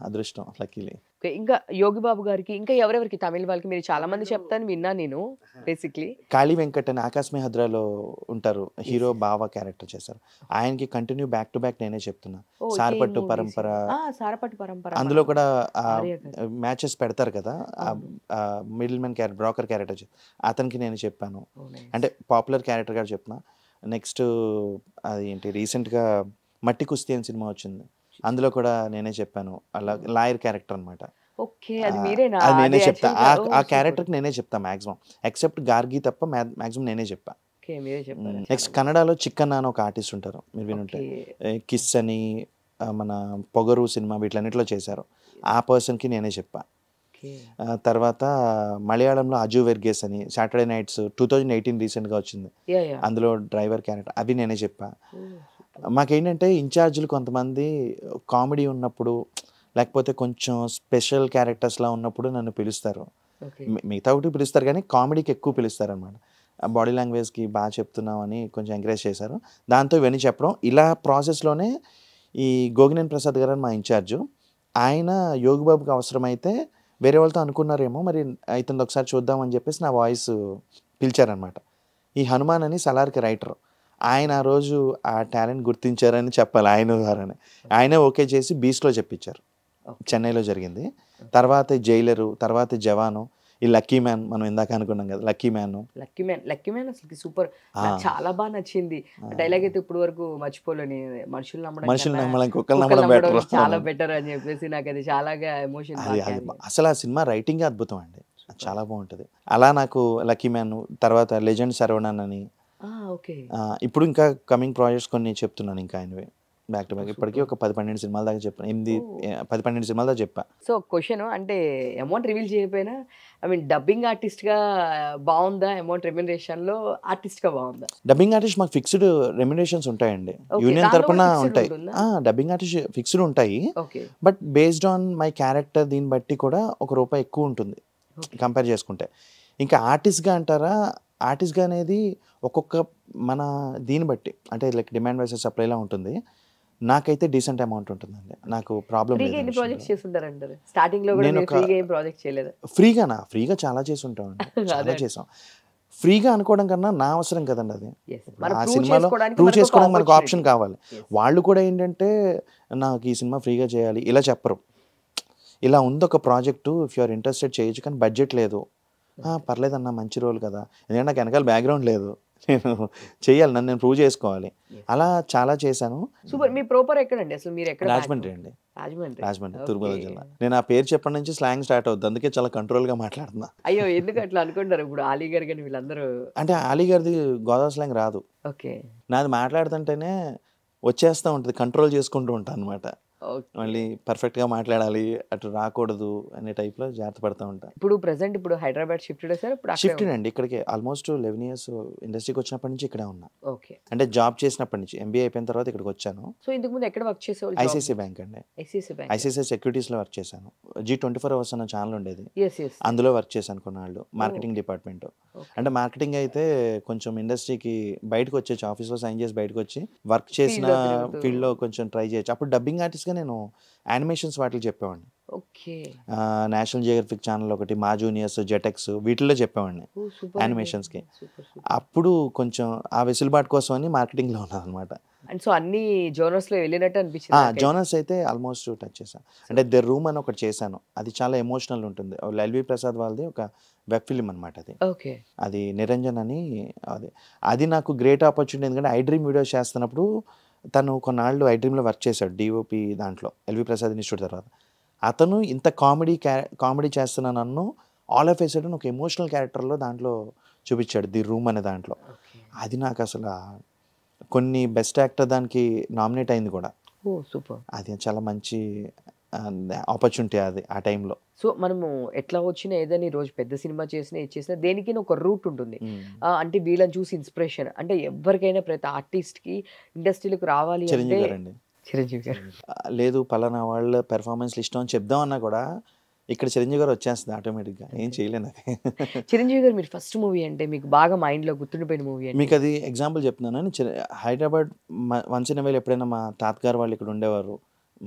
అదృష్టం లక్కీలీ ఇంకా యోగి బాబు గారికి ఇంకా ఎవరెవరికి తమిళ వాళ్ళకి మీరు చాలా మంది చెప్తాను విన్నా నేను బేసిక్లీ కాళీ వెంకట్ అని ఆకాశమే హద్రాలో ఉంటారు హీరో బావ క్యారెక్టర్ చేశారు ఆయనకి కంటిన్యూ బ్యాక్ టు బ్యాక్ నేనే చెప్తున్నా సారపట్టు పరంపర సారపట్టు పరంపర అందులో కూడా మ్యాచెస్ పెడతారు కదా middle man character broker character అతనికి నేను చెప్పాను అంటే పాపులర్ క్యారెక్టర్ గారు చెప్పిన నెక్స్ట్ అది ఏంటి రీసెంట్గా మట్టి కుస్తీ అని సినిమా వచ్చింది అందులో కూడా నేనే చెప్పాను అలా లాయర్ క్యారెక్టర్ అనమాట అది నేనే చెప్తా ఆ క్యారెక్టర్ నేనే చెప్తా మాక్సిమం ఎక్సెప్ట్ గార్గి తప్ప మాక్సిమం నేనే చెప్పా నెక్స్ట్ కన్నడలో చిక్కన్న అని ఒక ఆర్టిస్ట్ ఉంటారు మీరు వినుంటే కిస్ అని మన పొగరు సినిమా వీటిలన్నిటిలో చేశారు ఆ పర్సన్ కి నేనే చెప్పా తర్వాత మలయాళంలో అజు వెర్గేస్ అని Saturday nights two thousand eighteen గా వచ్చింది అందులో డ్రైవర్ క్యారెక్టర్ అవి నేనే చెప్పా మాకేంటంటే ఇన్ఛార్జీలు కొంతమంది కామెడీ ఉన్నప్పుడు లేకపోతే కొంచెం స్పెషల్ క్యారెక్టర్స్లా ఉన్నప్పుడు నన్ను పిలుస్తారు మిగతా ఒకటి పిలుస్తారు కానీ కామెడీకి ఎక్కువ పిలుస్తారు అనమాట బాడీ లాంగ్వేజ్కి బాగా చెప్తున్నామని కొంచెం ఎంకరేజ్ చేశారు దాంతో ఇవన్నీ చెప్పడం ఇలా ప్రాసెస్లోనే ఈ గోగినేని ప్రసాద్ గారు మా ఇన్ఛార్జ్ ఆయన యోగిబాబుకి అవసరమైతే వేరే వాళ్ళతో అనుకున్నారేమో మరి ఇతను ఒకసారి చూద్దామని చెప్పేసి నా వాయిస్ పిలిచారనమాట ఈ హనుమాన్ అని సలార్కి రైటర్ ఆయన ఆ రోజు ఆ టాలెంట్ గుర్తించారని చెప్పాలి ఆయన ద్వారానే ఆయనే ఓకే చేసి బీచ్లో చెప్పించారు చెన్నైలో జరిగింది తర్వాత జైలరు తర్వాత జవాను ఈ లక్కీ మ్యాన్ మనం ఇందాక అనుకున్నాం కదా lucky man lucky man lucky man అసలు సూపర్ చాలా బాగా నచ్చింది డైలాగ్ అయితే ఇప్పటి వరకు మర్చిపోలేని మనుషులు నమ్మడం మనుషులు నమ్మడం బెటర్ చాలా బెటర్ అని చెప్పేసి నాకు అది చాలా ఎమోషన్ అసలు ఆ సినిమా రైటింగ్ అద్భుతం అండి చాలా బాగుంటుంది అలా నాకు లక్కీ మ్యాన్ తర్వాత లెజెండ్ శరవణన్ అని ఇప్పుడు ఇంకా కమింగ్ ప్రాజెక్ట్స్ కొన్ని చెప్తున్నాను ఇంకా ఆయనవి బ్యాక్ టు బ్యాక్ ఇప్పటికీ ఒక పది పన్నెండు సినిమాల దాకా చెప్పాను ఎనిమిది పది పన్నెండు సినిమాల దాకా చెప్పా సో క్వశ్చన్ అంటే అమౌంట్ రివీల్ చేయకపోయినా ఐ మీన్ డబ్బింగ్ ఆర్టిస్ట్గా బాగుందా అమౌంట్ ఆర్టిస్ట్ గా బాగుందా డబ్బింగ్ ఆర్టిస్ట్ మాకు ఫిక్స్డ్ రెమ్యునరేషన్స్ ఉంటాయండి యూనియన్ తరపున ఉంటాయి డబ్బింగ్ ఆర్టిస్ట్ ఫిక్స్డ్ ఉంటాయి but based on my character దీన్ని బట్టి కూడా ఒక రూపాయి ఎక్కువ ఉంటుంది కంపేర్ చేసుకుంటే ఇంకా ఆర్టిస్ట్ గా అంటారా ఆర్టిస్ట్గా అనేది ఒక్కొక్క మన దీన్ని బట్టి అంటే లైక్ డిమాండ్ వైసెస్ సప్లైలా ఉంటుంది నాకైతే డీసెంట్ అమౌంట్ ఉంటుందండి నాకు ప్రాబ్లం ఫ్రీగానా ఫ్రీగా చాలా చేసి ఉంటాం [laughs] చాలా చేసాం ఫ్రీగా అనుకోవడం కన్నా నా అవసరం కదండి అది ఆ సినిమాలో ప్రూవ్ చేసుకోవడానికి మనకు ఆప్షన్ కావాలి వాళ్ళు కూడా ఏంటంటే నాకు ఈ సినిమా ఫ్రీగా చేయాలి ఇలా చెప్పరు ఇలా ఉంది ఒక ప్రాజెక్టు ఇఫ్ యూఆర్ ఇంట్రెస్టెడ్ చేయొచ్చు కానీ బడ్జెట్ లేదు పర్లేదన్నా మంచి రోల్ కదా ఎందుకంటే నాకు వెనకాల బ్యాక్గ్రౌండ్ లేదు నేను చేయాలి నన్ను నేను ప్రూవ్ చేసుకోవాలి అలా చాలా చేశాను సూపర్ మీ ప్రాపర్ ఎక్కడండి అసలు మీరు ఎక్కడ రాజమండ్రి అండి రాజమండ్రి రాజమండ్రి తిరుమల జిల్లా నేను ఆ పేరు చెప్పడం నుంచి స్లాంగ్ స్టార్ట్ అవుతుంది అందుకే చాలా కంట్రోల్ గా మాట్లాడుతున్నా అయ్యో ఎందుకు అట్లా అనుకుంటారు ఇప్పుడు అలీగర్ గారి వీళ్ళందరూ అంటే అలీగర్ది గారిది గోదావరి స్లాంగ్ రాదు ఓకే నాది మాట్లాడుతుంటేనే వచ్చేస్తూ ఉంటుంది కంట్రోల్ చేసుకుంటూ ఉంటాను అనమాట మళ్ళీ పర్ఫెక్ట్ గా మాట్లాడాలి అటు రాకూడదు అనే లో జాగ్రత్త పడుతూ ఉంటాను ఇప్పుడు ప్రెసెంట్ ఇప్పుడు హైదరాబాద్ షిఫ్ట్ సార్ ఇప్పుడు షిఫ్ట్ అండి ఇక్కడికి ఆల్మోస్ట్ లెవెన్ ఇయర్స్ ఇండస్ట్రీకి వచ్చినప్పటి నుంచి ఇక్కడే ఉన్నా ఓకే అంటే జాబ్ చేసినప్పటి నుంచి ఎంబీఏ అయిపోయిన తర్వాత ఇక్కడికి వచ్చాను సో ఇంతకు ముందు ఎక్కడ వర్క్ చేసేవాళ్ళు ఐసీసీ బ్యాంక్ అండి ఐసీసీ బ్యాంక్ ఐసీసీ సెక్యూరిటీస్లో వర్క్ చేశాను జీ ట్వంటీ ఫోర్ అవర్స్ అన్న ఛానల్ ఉండేది అందులో వర్క్ చేశాను కొన్నాళ్ళు మార్కెటింగ్ డిపార్ట్మెంట్ అంటే మార్కెటింగ్ అయితే కొంచెం ఇండస్ట్రీకి బయటకు వచ్చేసి లో సైన్ చేసి బయటకు వచ్చి వర్క్ చేసిన ఫీల్డ్ లో కొంచెం ట్రై చేయొచ్చు అప్పుడు డబ్బింగ్ గా నేను యానిమేషన్స్ వాటికి చెప్పేవాడిని నేషనల్ జియోగ్రఫిక్ ఛానల్ ఒకటి మా జూనియర్స్ జెటెక్స్ వీటిల్లో చెప్పేవాడిని కి అప్పుడు కొంచెం ఆ వెసులుబాటు కోసం అని లో ఉన్నాను అనమాట అండ్ సో అన్ని జోనర్స్ లో వెళ్ళినట్టు జోనర్స్ అయితే ఆల్మోస్ట్ టచ్ చేశాను అంటే ద రూమ్ అని ఒకటి చేశాను అది చాలా ఎమోషనల్ ఉంటుంది ఎల్వి ప్రసాద్ వాళ్ళది ఒక వెబ్ ఫిలిం అనమాట అది ఓకే అది నిరంజన్ అని అది అది నాకు గ్రేట్ ఆపర్చునిటీ ఎందుకంటే ఐ డ్రీమ్ వీడియోస్ చేస్తున్నప్పుడు తను కొన్నాళ్ళు ఐ డ్రీమ్లో వర్క్ చేశాడు డిఓపి దాంట్లో ఎల్వి ప్రసాద్ ఇన్స్టిట్యూట్ తర్వాత అతను ఇంత కామెడీ కామెడీ చేస్తున్న నన్ను ఆల్ ఆఫ్ ఎసడ్ ఒక ఎమోషనల్ క్యారెక్టర్లో దాంట్లో చూపించాడు ది రూమ్ అనే దాంట్లో అది నాకు అసలు కొన్ని బెస్ట్ యాక్టర్ దానికి నామినేట్ అయింది కూడా అది చాలా మంచి ఆపర్చునిటీ అది ఆ టైంలో సో మనము ఎట్లా వచ్చినా ఏదైనా రోజు పెద్ద సినిమా చేసినా ఇది చేసినా దేనికైనా ఒక రూట్ ఉంటుంది అంటే వీళ్ళని చూసి ఇన్స్పిరేషన్ అంటే ఎవరికైనా ప్రతి ఆర్టిస్ట్కి ఇండస్ట్రీలకు రావాలి చిరంజీవి గారు లేదు పలానా వాళ్ళ పెర్ఫార్మెన్స్ ఇష్టం అని చెప్దామన్నా కూడా ఇక్కడ చిరంజీవి గారు వచ్చేస్తుంది ఆటోమేటిక్గా ఏం చేయలేదు అది చిరంజీవి గారు మీరు ఫస్ట్ మూవీ అంటే మీకు బాగా మైండ్లో గుర్తుండిపోయిన మూవీ మీకు అది ఎగ్జాంపుల్ చెప్తున్నాను హైదరాబాద్ వంచిన వేలు ఎప్పుడైనా మా గారు వాళ్ళు ఇక్కడ ఉండేవారు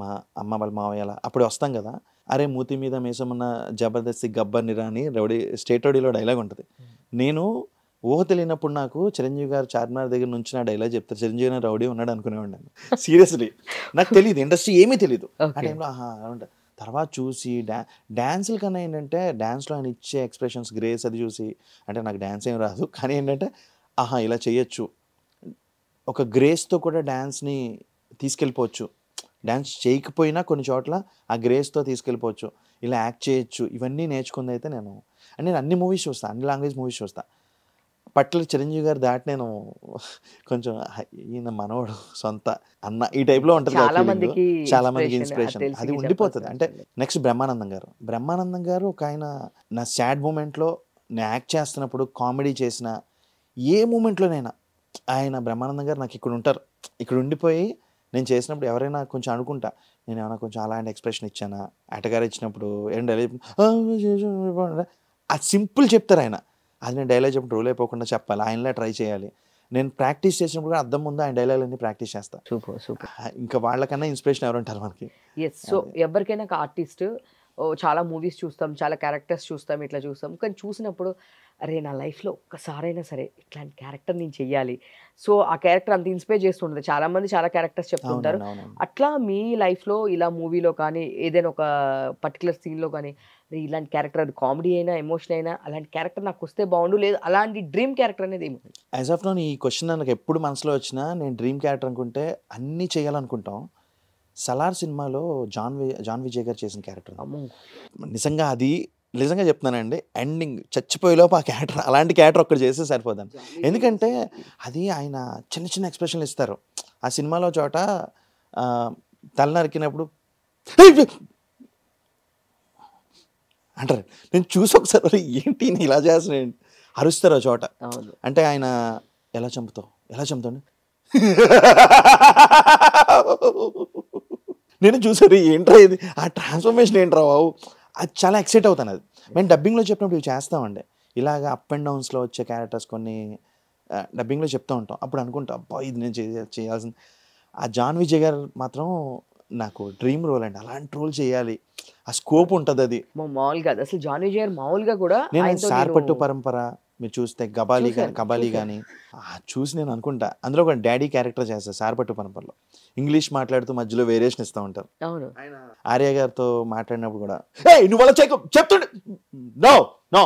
మా అమ్మ వాళ్ళ మామయ్యల అప్పుడు వస్తాం కదా అరే మూతి మీద మేసమన్న జబర్దస్తి గబ్బర్ని రాని రౌడీ రౌడీలో డైలాగ్ ఉంటుంది hmm. నేను ఊహ తెలియనప్పుడు నాకు చిరంజీవి గారు చార్మినార్ దగ్గర నుంచి నా డైలాగ్ చెప్తారు చిరంజీవి గారు రౌడీ ఉన్నాడు అనుకునేవాడిని సీరియస్లీ నాకు తెలియదు ఇండస్ట్రీ ఏమీ తెలియదు ఆ టైంలో తర్వాత చూసి డా డ్యాన్స్ల కన్నా ఏంటంటే డ్యాన్స్లో ఆయన ఇచ్చే ఎక్స్ప్రెషన్స్ గ్రేస్ అది చూసి అంటే నాకు డ్యాన్స్ ఏం రాదు కానీ ఏంటంటే ఆహా ఇలా చేయొచ్చు ఒక గ్రేస్తో కూడా డ్యాన్స్ని తీసుకెళ్ళిపోవచ్చు డ్యాన్స్ చేయకపోయినా కొన్ని చోట్ల ఆ గ్రేస్తో తీసుకెళ్ళిపోవచ్చు ఇలా యాక్ట్ చేయొచ్చు ఇవన్నీ నేర్చుకుంది అయితే నేను అండ్ నేను అన్ని మూవీస్ చూస్తాను అన్ని లాంగ్వేజ్ మూవీస్ చూస్తాను పట్ల చిరంజీవి గారు దాటి నేను కొంచెం ఈయన మనవడు సొంత అన్న ఈ టైప్ లో ఉంటుంది చాలా మందికి ఇన్స్పిరేషన్ అది ఉండిపోతుంది అంటే నెక్స్ట్ బ్రహ్మానందం గారు బ్రహ్మానందం గారు ఒక ఆయన నా సాడ్ మూమెంట్ లో నేను యాక్ట్ చేస్తున్నప్పుడు కామెడీ చేసిన ఏ మూమెంట్లోనైనా ఆయన బ్రహ్మానందం గారు నాకు ఇక్కడ ఉంటారు ఇక్కడ ఉండిపోయి నేను చేసినప్పుడు ఎవరైనా కొంచెం అనుకుంటా నేను ఏమైనా కొంచెం అలాంటి ఎక్స్ప్రెషన్ ఇచ్చానా అటగారు ఇచ్చినప్పుడు ఏం డైలాగ్ అది సింపుల్ చెప్తారు ఆయన అది నేను డైలాగ్ చెప్పినప్పుడు రూల్ అయిపోకుండా చెప్పాలి ఆయనలా ట్రై చేయాలి నేను ప్రాక్టీస్ చేసినప్పుడు కూడా అర్థం ముందు ఆయన డైలాగ్ అన్ని ప్రాక్టీస్ చేస్తాను సూపర్ సూపర్ ఇంకా వాళ్ళకన్నా ఇన్స్పిరేషన్ ఎవరు ఉంటారు మనకి ఎస్ సో ఎవరికైనా ఆర్టిస్ట్ చాలా మూవీస్ చూస్తాం చాలా క్యారెక్టర్స్ చూస్తాం ఇట్లా చూస్తాం కానీ చూసినప్పుడు అరే నా లైఫ్లో ఒక్కసారైనా సరే ఇట్లాంటి క్యారెక్టర్ నేను చెయ్యాలి సో ఆ క్యారెక్టర్ అంత ఇన్స్పైర్ చేస్తుంటుంది చాలామంది చాలా క్యారెక్టర్స్ చెప్తుంటారు అట్లా మీ లైఫ్లో ఇలా మూవీలో కానీ ఏదైనా ఒక పర్టికులర్ సీన్లో కానీ ఇలాంటి క్యారెక్టర్ అది కామెడీ అయినా ఎమోషన్ అయినా అలాంటి క్యారెక్టర్ నాకు వస్తే బాగుండు లేదు అలాంటి డ్రీమ్ క్యారెక్టర్ అనేది ఏమి యాజ్ ఆఫ్ నోన్ ఈ క్వశ్చన్ నాకు ఎప్పుడు మనసులో వచ్చినా నేను డ్రీమ్ క్యారెక్టర్ అనుకుంటే అన్నీ చేయాలనుకుంటాం సలార్ సినిమాలో జాన్ జాన్ విజయ్ గారు చేసిన క్యారెక్టర్ నిజంగా అది నిజంగా చెప్తున్నానండి ఎండింగ్ చచ్చిపోయేలోపు ఆ క్యారెక్టర్ అలాంటి క్యారెక్టర్ ఒక్కడు చేస్తే సరిపోదాం ఎందుకంటే అది ఆయన చిన్న చిన్న ఎక్స్ప్రెషన్లు ఇస్తారు ఆ సినిమాలో చోట తల నరికినప్పుడు అంటారు నేను చూసి ఒకసారి ఏంటి నేను ఇలా చేస్తున్నాను అరుస్తారు ఆ చోట అంటే ఆయన ఎలా చంపుతావు ఎలా చంపుతాడు [laughs] నేను చూసారు ఏంట్రా ఇది ఆ ట్రాన్స్ఫర్మేషన్ ఏంట్రా బాబు అది చాలా ఎక్సైట్ అవుతాను అది మేము డబ్బింగ్లో చెప్పినప్పుడు ఇవి చేస్తామండి ఇలాగ అప్ అండ్ డౌన్స్లో వచ్చే క్యారెక్టర్స్ కొన్ని డబ్బింగ్లో చెప్తూ ఉంటాం అప్పుడు అనుకుంటా అబ్బా ఇది నేను చేయాల్సింది ఆ జాన్ విజయ్ గారు మాత్రం నాకు డ్రీమ్ రోల్ అండి అలాంటి రోల్ చేయాలి ఆ స్కోప్ ఉంటుంది అది మామూలుగా అసలు జాన్ విజయ్ గారు మామూలుగా కూడా నేను సార్ పట్టు పరంపర మీరు చూస్తే గబాలీ కానీ కబాలీ కానీ చూసి నేను అనుకుంటా అందులో ఒక డాడీ క్యారెక్టర్ చేస్తారు సార్పట్టు పనపల్లో ఇంగ్లీష్ మాట్లాడుతూ మధ్యలో వేరియేషన్ ఇస్తూ ఉంటారు ఆర్య గారితో మాట్లాడినప్పుడు కూడా ఏ నువ్వు అలా చేయకు no no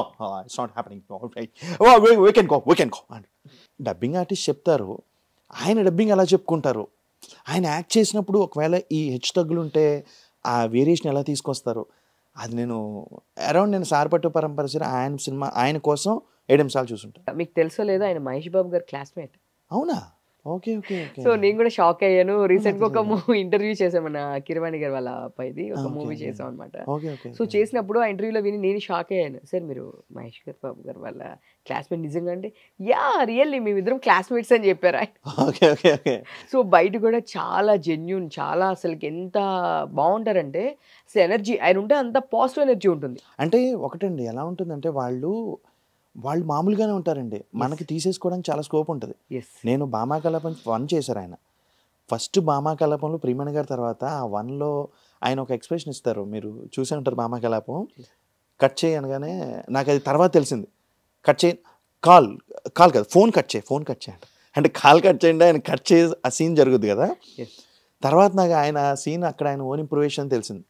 it's not happening we can go we can go and dubbing artist చెప్తారు ఆయన డబ్బింగ్ ఎలా చెప్పుకుంటారు ఆయన యాక్ట్ చేసినప్పుడు ఒకవేళ ఈ హెచ్చు ఉంటే ఆ వేరియేషన్ ఎలా తీసుకొస్తారు అది నేను అరౌండ్ నేను సార్పట్టు పరంపర ఆయన సినిమా ఆయన కోసం ఏడు నిమిషాలు చూసుంటా మీకు తెలుసో లేదో ఆయన మహేష్ బాబు గారు క్లాస్మేట్ అవునా ఓకే ఓకే సో నేను కూడా షాక్ అయ్యాను రీసెంట్ గా ఒక మూవీ ఇంటర్వ్యూ చేసాం మన కిరవాణి గారి వాళ్ళ అబ్బాయిది ఒక మూవీ చేసాం అనమాట సో చేసినప్పుడు ఆ ఇంటర్వ్యూలో విని నేను షాక్ అయ్యాను సార్ మీరు మహేష్ గారి బాబు గారు వాళ్ళ క్లాస్మేట్ నిజంగా అంటే యా రియల్లీ మేమిద్దరం క్లాస్మేట్స్ అని చెప్పారు ఆయన సో బయట కూడా చాలా జెన్యున్ చాలా అసలుకి ఎంత బాగుంటారంటే అసలు ఎనర్జీ ఆయన ఉంటే అంత పాజిటివ్ ఎనర్జీ ఉంటుంది అంటే ఒకటండి ఎలా ఉంటుందంటే వాళ్ళు వాళ్ళు మామూలుగానే ఉంటారండి మనకి తీసేసుకోవడానికి చాలా స్కోప్ ఉంటుంది నేను భామా కలాపం వన్ చేశారు ఆయన ఫస్ట్ బామా కలాపంలో ప్రియమణి గారి తర్వాత ఆ వన్లో ఆయన ఒక ఎక్స్ప్రెషన్ ఇస్తారు మీరు చూసే ఉంటారు భామా కలాపం కట్ చేయనగానే నాకు అది తర్వాత తెలిసింది కట్ చేయ కాల్ కాల్ కదా ఫోన్ కట్ చేయి ఫోన్ కట్ చేయండి అంటే కాల్ కట్ చేయండి ఆయన కట్ చేసి ఆ సీన్ జరుగుద్ది కదా తర్వాత నాకు ఆయన సీన్ అక్కడ ఆయన ఓన్ ఇంప్రూవేషన్ తెలిసింది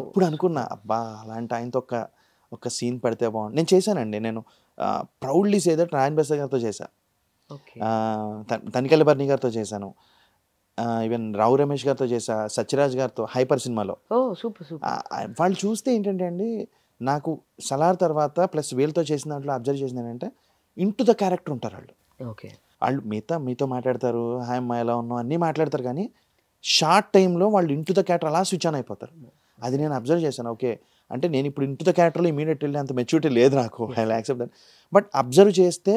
అప్పుడు అనుకున్నా అబ్బా అలాంటి ఆయనతో ఒక ఒక సీన్ పడితే బాగుంది నేను చేశానండి నేను ప్రౌడ్లీ సేద ట్రాయన్ బెస్స గారితో చేశాను తనికల్ బర్ణి గారితో చేశాను ఈవెన్ రావు రమేష్ గారితో చేశా సత్యరాజ్ గారితో హైపర్ సినిమాలో వాళ్ళు చూస్తే ఏంటంటే అండి నాకు సలార్ తర్వాత ప్లస్ వీళ్ళతో చేసిన దాంట్లో అబ్జర్వ్ చేసిన ఏంటంటే ఇంటు ద క్యారెక్టర్ ఉంటారు వాళ్ళు ఓకే వాళ్ళు మిగతా మీతో మాట్లాడతారు హాయ్ అమ్మా ఎలా ఉన్నావు అన్నీ మాట్లాడతారు కానీ షార్ట్ టైంలో వాళ్ళు ఇంటు ద క్యారెక్టర్ అలా స్విచ్ ఆన్ అయిపోతారు అది నేను అబ్జర్వ్ చేశాను ఓకే అంటే నేను ఇప్పుడు ఇంటూ ద క్యారెక్టర్లో ఇమీడియట్ వెళ్ళి అంత మెచ్యూరిటీ లేదు నాకు I accept that but observe చేస్తే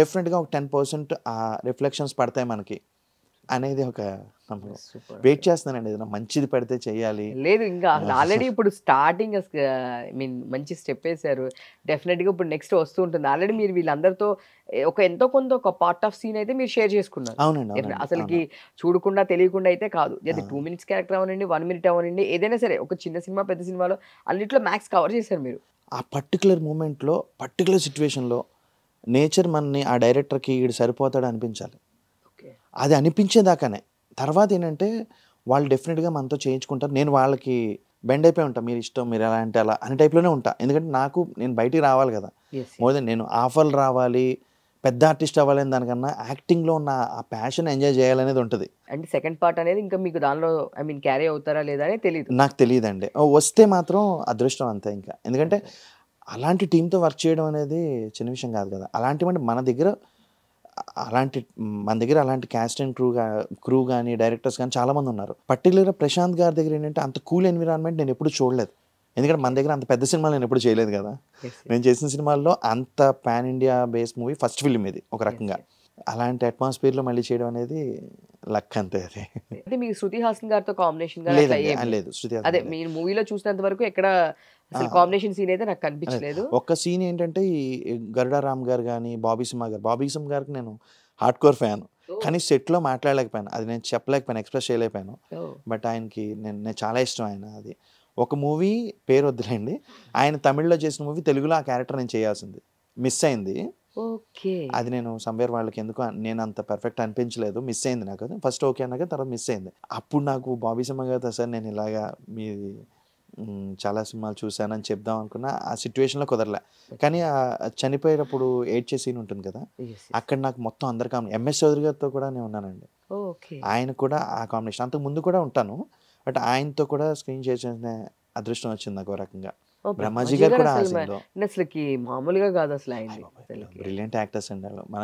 డెఫినెట్గా ఒక టెన్ పర్సెంట్ రిఫ్లెక్షన్స్ పడతాయి మనకి అనేది ఒక వెయిట్ చేస్తున్నానండి ఏదైనా మంచిది పడితే చేయాలి లేదు ఇంకా ఆల్రెడీ ఇప్పుడు స్టార్టింగ్ మీన్ మంచి స్టెప్ వేశారు డెఫినెట్గా ఇప్పుడు నెక్స్ట్ వస్తూ ఉంటుంది ఆల్రెడీ మీరు వీళ్ళందరితో ఒక ఎంతో కొంత ఒక పార్ట్ ఆఫ్ సీన్ అయితే మీరు షేర్ చేసుకున్నారు అవునండి అసలుకి చూడకుండా తెలియకుండా అయితే కాదు అది టూ మినిట్స్ క్యారెక్టర్ అవనండి వన్ మినిట్ అవనండి ఏదైనా సరే ఒక చిన్న సినిమా పెద్ద సినిమాలో అన్నిట్లో మ్యాక్స్ కవర్ చేశారు మీరు ఆ పర్టికులర్ మూమెంట్లో పర్టికులర్ సిచ్యువేషన్లో నేచర్ మనని ఆ డైరెక్టర్కి వీడు సరిపోతాడు అనిపించాలి అది అనిపించేదాకానే తర్వాత ఏంటంటే వాళ్ళు డెఫినెట్గా మనతో చేయించుకుంటారు నేను వాళ్ళకి బెండ్ అయిపోయి ఉంటాను మీరు ఇష్టం మీరు ఎలా అంటే అలా అనే టైప్లోనే ఉంటా ఎందుకంటే నాకు నేను బయటికి రావాలి కదా మోర్ దెన్ నేను ఆఫర్లు రావాలి పెద్ద ఆర్టిస్ట్ అవ్వాలని దానికన్నా యాక్టింగ్లో ఉన్న ఆ ప్యాషన్ ఎంజాయ్ చేయాలనేది ఉంటుంది అండ్ సెకండ్ పార్ట్ అనేది ఇంకా మీకు దానిలో ఐ మీన్ క్యారీ అవుతారా లేదా అని తెలియదు నాకు తెలియదు అండి వస్తే మాత్రం అదృష్టం అంతే ఇంకా ఎందుకంటే అలాంటి టీంతో వర్క్ చేయడం అనేది చిన్న విషయం కాదు కదా అలాంటివంటే మన దగ్గర అలాంటి మన దగ్గర అలాంటి క్యాస్ట్ అండ్ క్రూ క్రూ కానీ డైరెక్టర్స్ కానీ చాలామంది ఉన్నారు పర్టికులర్గా ప్రశాంత్ గారి దగ్గర ఏంటంటే అంత కూల్ ఎన్విరాన్మెంట్ నేను ఎప్పుడు చూడలేదు ఎందుకంటే మన దగ్గర అంత పెద్ద సినిమాలు నేను ఎప్పుడు చేయలేదు కదా నేను చేసిన సినిమాల్లో అంత pan India base movie first film ఇది ఒక రకంగా అలాంటి అట్మాస్ఫియర్లో మళ్ళీ చేయడం అనేది లక్ అంతే అది మీకు శృతి హాసన్ గారితో కాంబినేషన్ లేదు శృతి అదే మీరు మూవీలో చూసినంత వరకు ఎక్కడ అసలు కాంబినేషన్ సీన్ అయితే నాకు కనిపించలేదు ఒక్క సీన్ ఏంటంటే ఈ గరుడారామ్ గారు కానీ బాబీ సింహ గారు బాబీ సింహ గారికి నేను హార్డ్ కోర్ ఫ్యాన్ కానీ సెట్ లో మాట్లాడలేకపోయాను అది నేను చెప్పలేకపోయాను ఎక్స్ప్రెస్ చేయలేకపోయాను బట్ ఆయనకి నేను నేను చాలా ఇష్టం ఆయన అది ఒక మూవీ పేరు వద్దులేండి ఆయన తమిళ్లో చేసిన మూవీ తెలుగులో ఆ క్యారెక్టర్ నేను చేయాల్సింది మిస్ అయింది అది నేను సంబేర్ వాళ్ళకి ఎందుకు నేను అంత పర్ఫెక్ట్ అనిపించలేదు మిస్ అయింది నాకు ఫస్ట్ ఓకే అన్నాక తర్వాత మిస్ అయింది అప్పుడు నాకు బాబీ సింహ గారు సార్ నేను ఇలాగా మీ చాలా సినిమాలు చూశానని చెప్దాం అనుకున్నా ఆ సిచ్యువేషన్లో కుదరలే కానీ ఆ చనిపోయేటప్పుడు ఏడ్ చేసి ఉంటుంది కదా అక్కడ నాకు మొత్తం అందరు కాంబినేషన్ ఎంఎస్ చౌదరి గారితో కూడా నేను ఉన్నానండి ఆయన కూడా ఆ కాంబినేషన్ అంతకు ముందు కూడా ఉంటాను బట్ ఆయనతో కూడా స్క్రీన్ చేసిన అదృష్టం వచ్చింది నాకు రకంగా బ్రహ్మాజీ గారు కూడా అసలుకి మామూలుగా కాదు అసలు ఆయన బ్రిలియంట్ యాక్టర్స్ అండి మన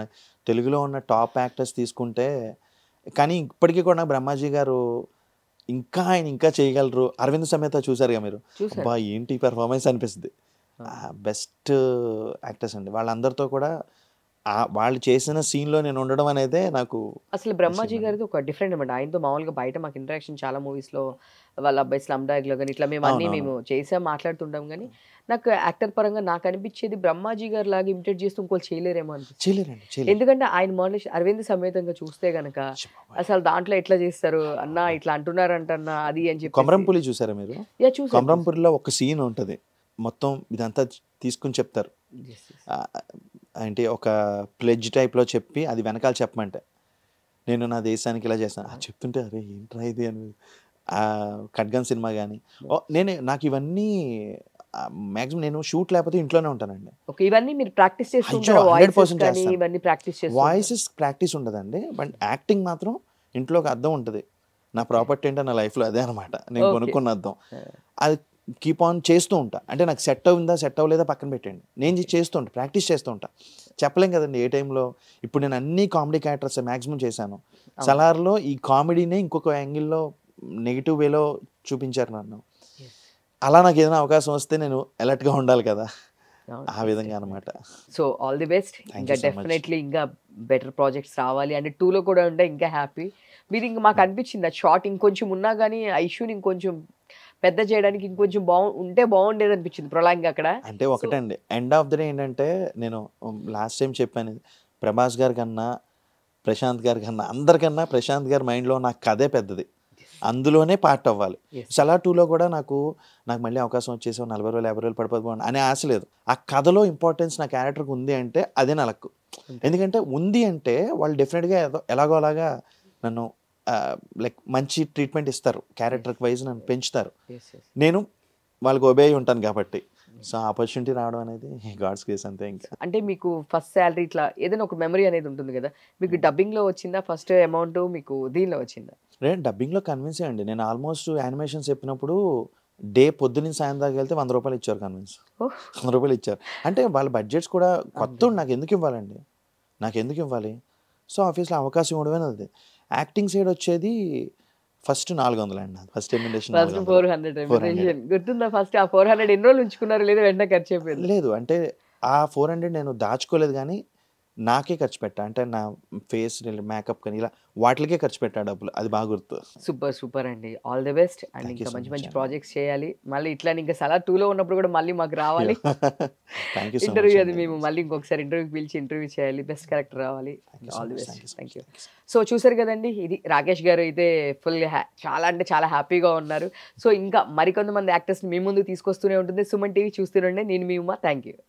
తెలుగులో ఉన్న టాప్ యాక్టర్స్ తీసుకుంటే కానీ ఇప్పటికీ కూడా బ్రహ్మాజీ గారు ఇంకా ఆయన ఇంకా చేయగలరు అరవింద్ సమేత చూసారుగా మీరు బా ఏంటి పెర్ఫార్మెన్స్ అనిపిస్తుంది బెస్ట్ యాక్టర్స్ అండి వాళ్ళందరితో కూడా వాళ్ళు చేసిన సీన్లో నేను ఉండడం అనేది నాకు అసలు బ్రహ్మాజీ గారిది ఒక డిఫరెంట్ అనమాట ఆయనతో మామూలుగా బయట మాకు ఇంటరాక్షన్ చాలా మూవీస్ లో వాళ్ళ అబ్బాయి స్లమ్ డాగ్లో కానీ ఇట్లా మేము అన్నీ మేము చేసాం మాట్లాడుతుంటాం కానీ నాకు యాక్టర్ పరంగా నాకు అనిపించేది బ్రహ్మాజీ గారు లాగా ఇమిటేట్ చేస్తూ ఇంకోళ్ళు చేయలేరేమో అనిపిస్తుంది ఎందుకంటే ఆయన మోడల్ అరవింద్ సమేతంగా చూస్తే గనక అసలు దాంట్లో ఎట్లా చేస్తారు అన్న ఇట్లా అంటున్నారంటన్నా అది అని చెప్పి కొమరంపులి చూసారా మీరు యా ఒక సీన్ ఉంటుంది మొత్తం ఇదంతా తీసుకుని చెప్తారు అంటే ఒక ప్లెడ్జ్ టైప్లో చెప్పి అది వెనకాల చెప్పమంటే నేను నా దేశానికి ఇలా చేస్తాను చెప్తుంటే అరే ఏంట్రా ఇది అని ఖడ్గన్ సినిమా కానీ నేను నాకు ఇవన్నీ మాక్సిమం నేను షూట్ లేకపోతే ఇంట్లోనే ఉంటానండి ఇవన్నీ మీరు ప్రాక్టీస్ హండ్రెడ్ పర్సెంట్ ఇవన్నీ ప్రాక్టీస్ వాయిసెస్ ప్రాక్టీస్ ఉండదండి బట్ యాక్టింగ్ మాత్రం ఇంట్లో ఒక అర్థం ఉంటుంది నా ప్రాపర్టీ అంటే నా లైఫ్లో అదే అనమాట నేను కొనుక్కున్న అర్థం అది కీప్ ఆన్ చేస్తూ ఉంటా అంటే నాకు సెట్ అవుందా సెట్ అవ్వలేదా పక్కన పెట్టండి నేను చేస్తూ ఉంటా ప్రాక్టీస్ చేస్తూ ఉంటా చెప్పలేం కదండి ఏ టైంలో ఇప్పుడు నేను అన్ని కామెడీ క్యారెక్టర్స్ మాక్సిమం చేశాను సలార్లో ఈ కామెడీనే ఇంకొక యాంగిల్లో నెగిటివ్ వేలో చూపించారు నన్ను అలా నాకు ఏదైనా అవకాశం వస్తే నేను అలర్ట్గా ఉండాలి కదా ఆ విధంగా అనమాట సో ఆల్ ది బెస్ట్ ఇంకా డెఫినెట్లీ ఇంకా బెటర్ ప్రాజెక్ట్స్ రావాలి అంటే టూలో కూడా ఉంటే ఇంకా హ్యాపీ మీరు ఇంకా మాకు hmm. అనిపించింది ఆ షార్ట్ ఇంకొంచెం ఉన్నా కానీ ఆ ఇష్యూని ఇంకొంచెం పెద్ద చేయడానికి ఇంకొంచెం బాగు ఉంటే బాగుండేది అనిపించింది ప్రొలాంగ్ అక్కడ అంటే ఒకటండి ఎండ్ ఆఫ్ ద డే ఏంటంటే నేను లాస్ట్ టైం చెప్పాను ప్రభాస్ గారి కన్నా ప్రశాంత్ గారి కన్నా అందరికన్నా ప్రశాంత్ గారి మైండ్లో నాకు కథే పెద్దది అందులోనే పార్ట్ అవ్వాలి సలా టూలో కూడా నాకు నాకు మళ్ళీ అవకాశం వచ్చేసావు నలభై రోజులు యాభై రోజులు పడిపోతుంది అనే ఆశ లేదు ఆ కథలో ఇంపార్టెన్స్ నా క్యారెక్టర్కి ఉంది అంటే అదే నలక్కు ఎందుకంటే ఉంది అంటే వాళ్ళు డెఫినెట్గా ఎలాగో అలాగా నన్ను లైక్ మంచి ట్రీట్మెంట్ ఇస్తారు క్యారెక్టర్ వైజ్ నన్ను పెంచుతారు నేను వాళ్ళకి ఒబే ఉంటాను కాబట్టి సో hmm. ఆపర్చునిటీ రావడం అనేది గాడ్స్ కేస్ అంతే ఇంకా అంటే మీకు ఫస్ట్ శాలరీ ఇట్లా ఏదైనా ఒక మెమరీ అనేది ఉంటుంది కదా మీకు డబ్బింగ్లో hmm. వచ్చిందా ఫస్ట్ అమౌంట్ మీకు దీనిలో వచ్చిందా రే డబ్బింగ్లో కన్విన్స్ అయ్యండి నేను ఆల్మోస్ట్ యానిమేషన్స్ చెప్పినప్పుడు డే పొద్దున్న సాయం దాకా వెళ్తే వంద రూపాయలు ఇచ్చారు కన్విన్స్ వంద రూపాయలు ఇచ్చారు అంటే వాళ్ళ బడ్జెట్స్ కూడా కొత్త నాకు ఎందుకు ఇవ్వాలండి నాకు ఎందుకు ఇవ్వాలి సో ఆఫీస్లో అవకాశం ఇవ్వడమే అది యాక్టింగ్ సైడ్ వచ్చేది ఫస్ట్ నాలుగు వందలు అండి ఫస్ట్ ఎమినేషన్ ఫోర్ హండ్రెడ్ గుర్తుందా ఫస్ట్ ఆ ఫోర్ హండ్రెడ్ ఎన్ని రోజులు ఉంచుకున్నారు లేదా వెంటనే ఖర్చు లేదు అంటే ఆ ఫోర్ హండ్రెడ్ నేను దాచుకోలేదు కానీ నాకే ఖర్చు పెట్టా అంటే నా ఫేస్ మేకప్ కానీ ఇలా వాటికే ఖర్చు పెట్టా డబ్బులు అది బాగా గుర్తు సూపర్ సూపర్ అండి ఆల్ ది బెస్ట్ అండ్ ఇంకా మంచి మంచి ప్రాజెక్ట్స్ చేయాలి మళ్ళీ ఇట్లా ఇంకా సలా టూలో ఉన్నప్పుడు కూడా మళ్ళీ మాకు రావాలి ఇంటర్వ్యూ [laughs] అది మేము మళ్ళీ ఇంకొకసారి ఇంటర్వ్యూ పిలిచి ఇంటర్వ్యూ చేయాలి బెస్ట్ క్యారెక్టర్ రావాలి all the best thank you so చూసారు కదండి ఇది రాకేష్ గారు అయితే ఫుల్ చాలా అంటే చాలా హ్యాపీగా ఉన్నారు సో ఇంకా మరికొంతమంది యాక్టర్స్ మీ ముందు తీసుకొస్తూనే ఉంటుంది సుమన్ టీవీ చూస్తూనే నేను మీ ఉమా థ్యాంక్ యూ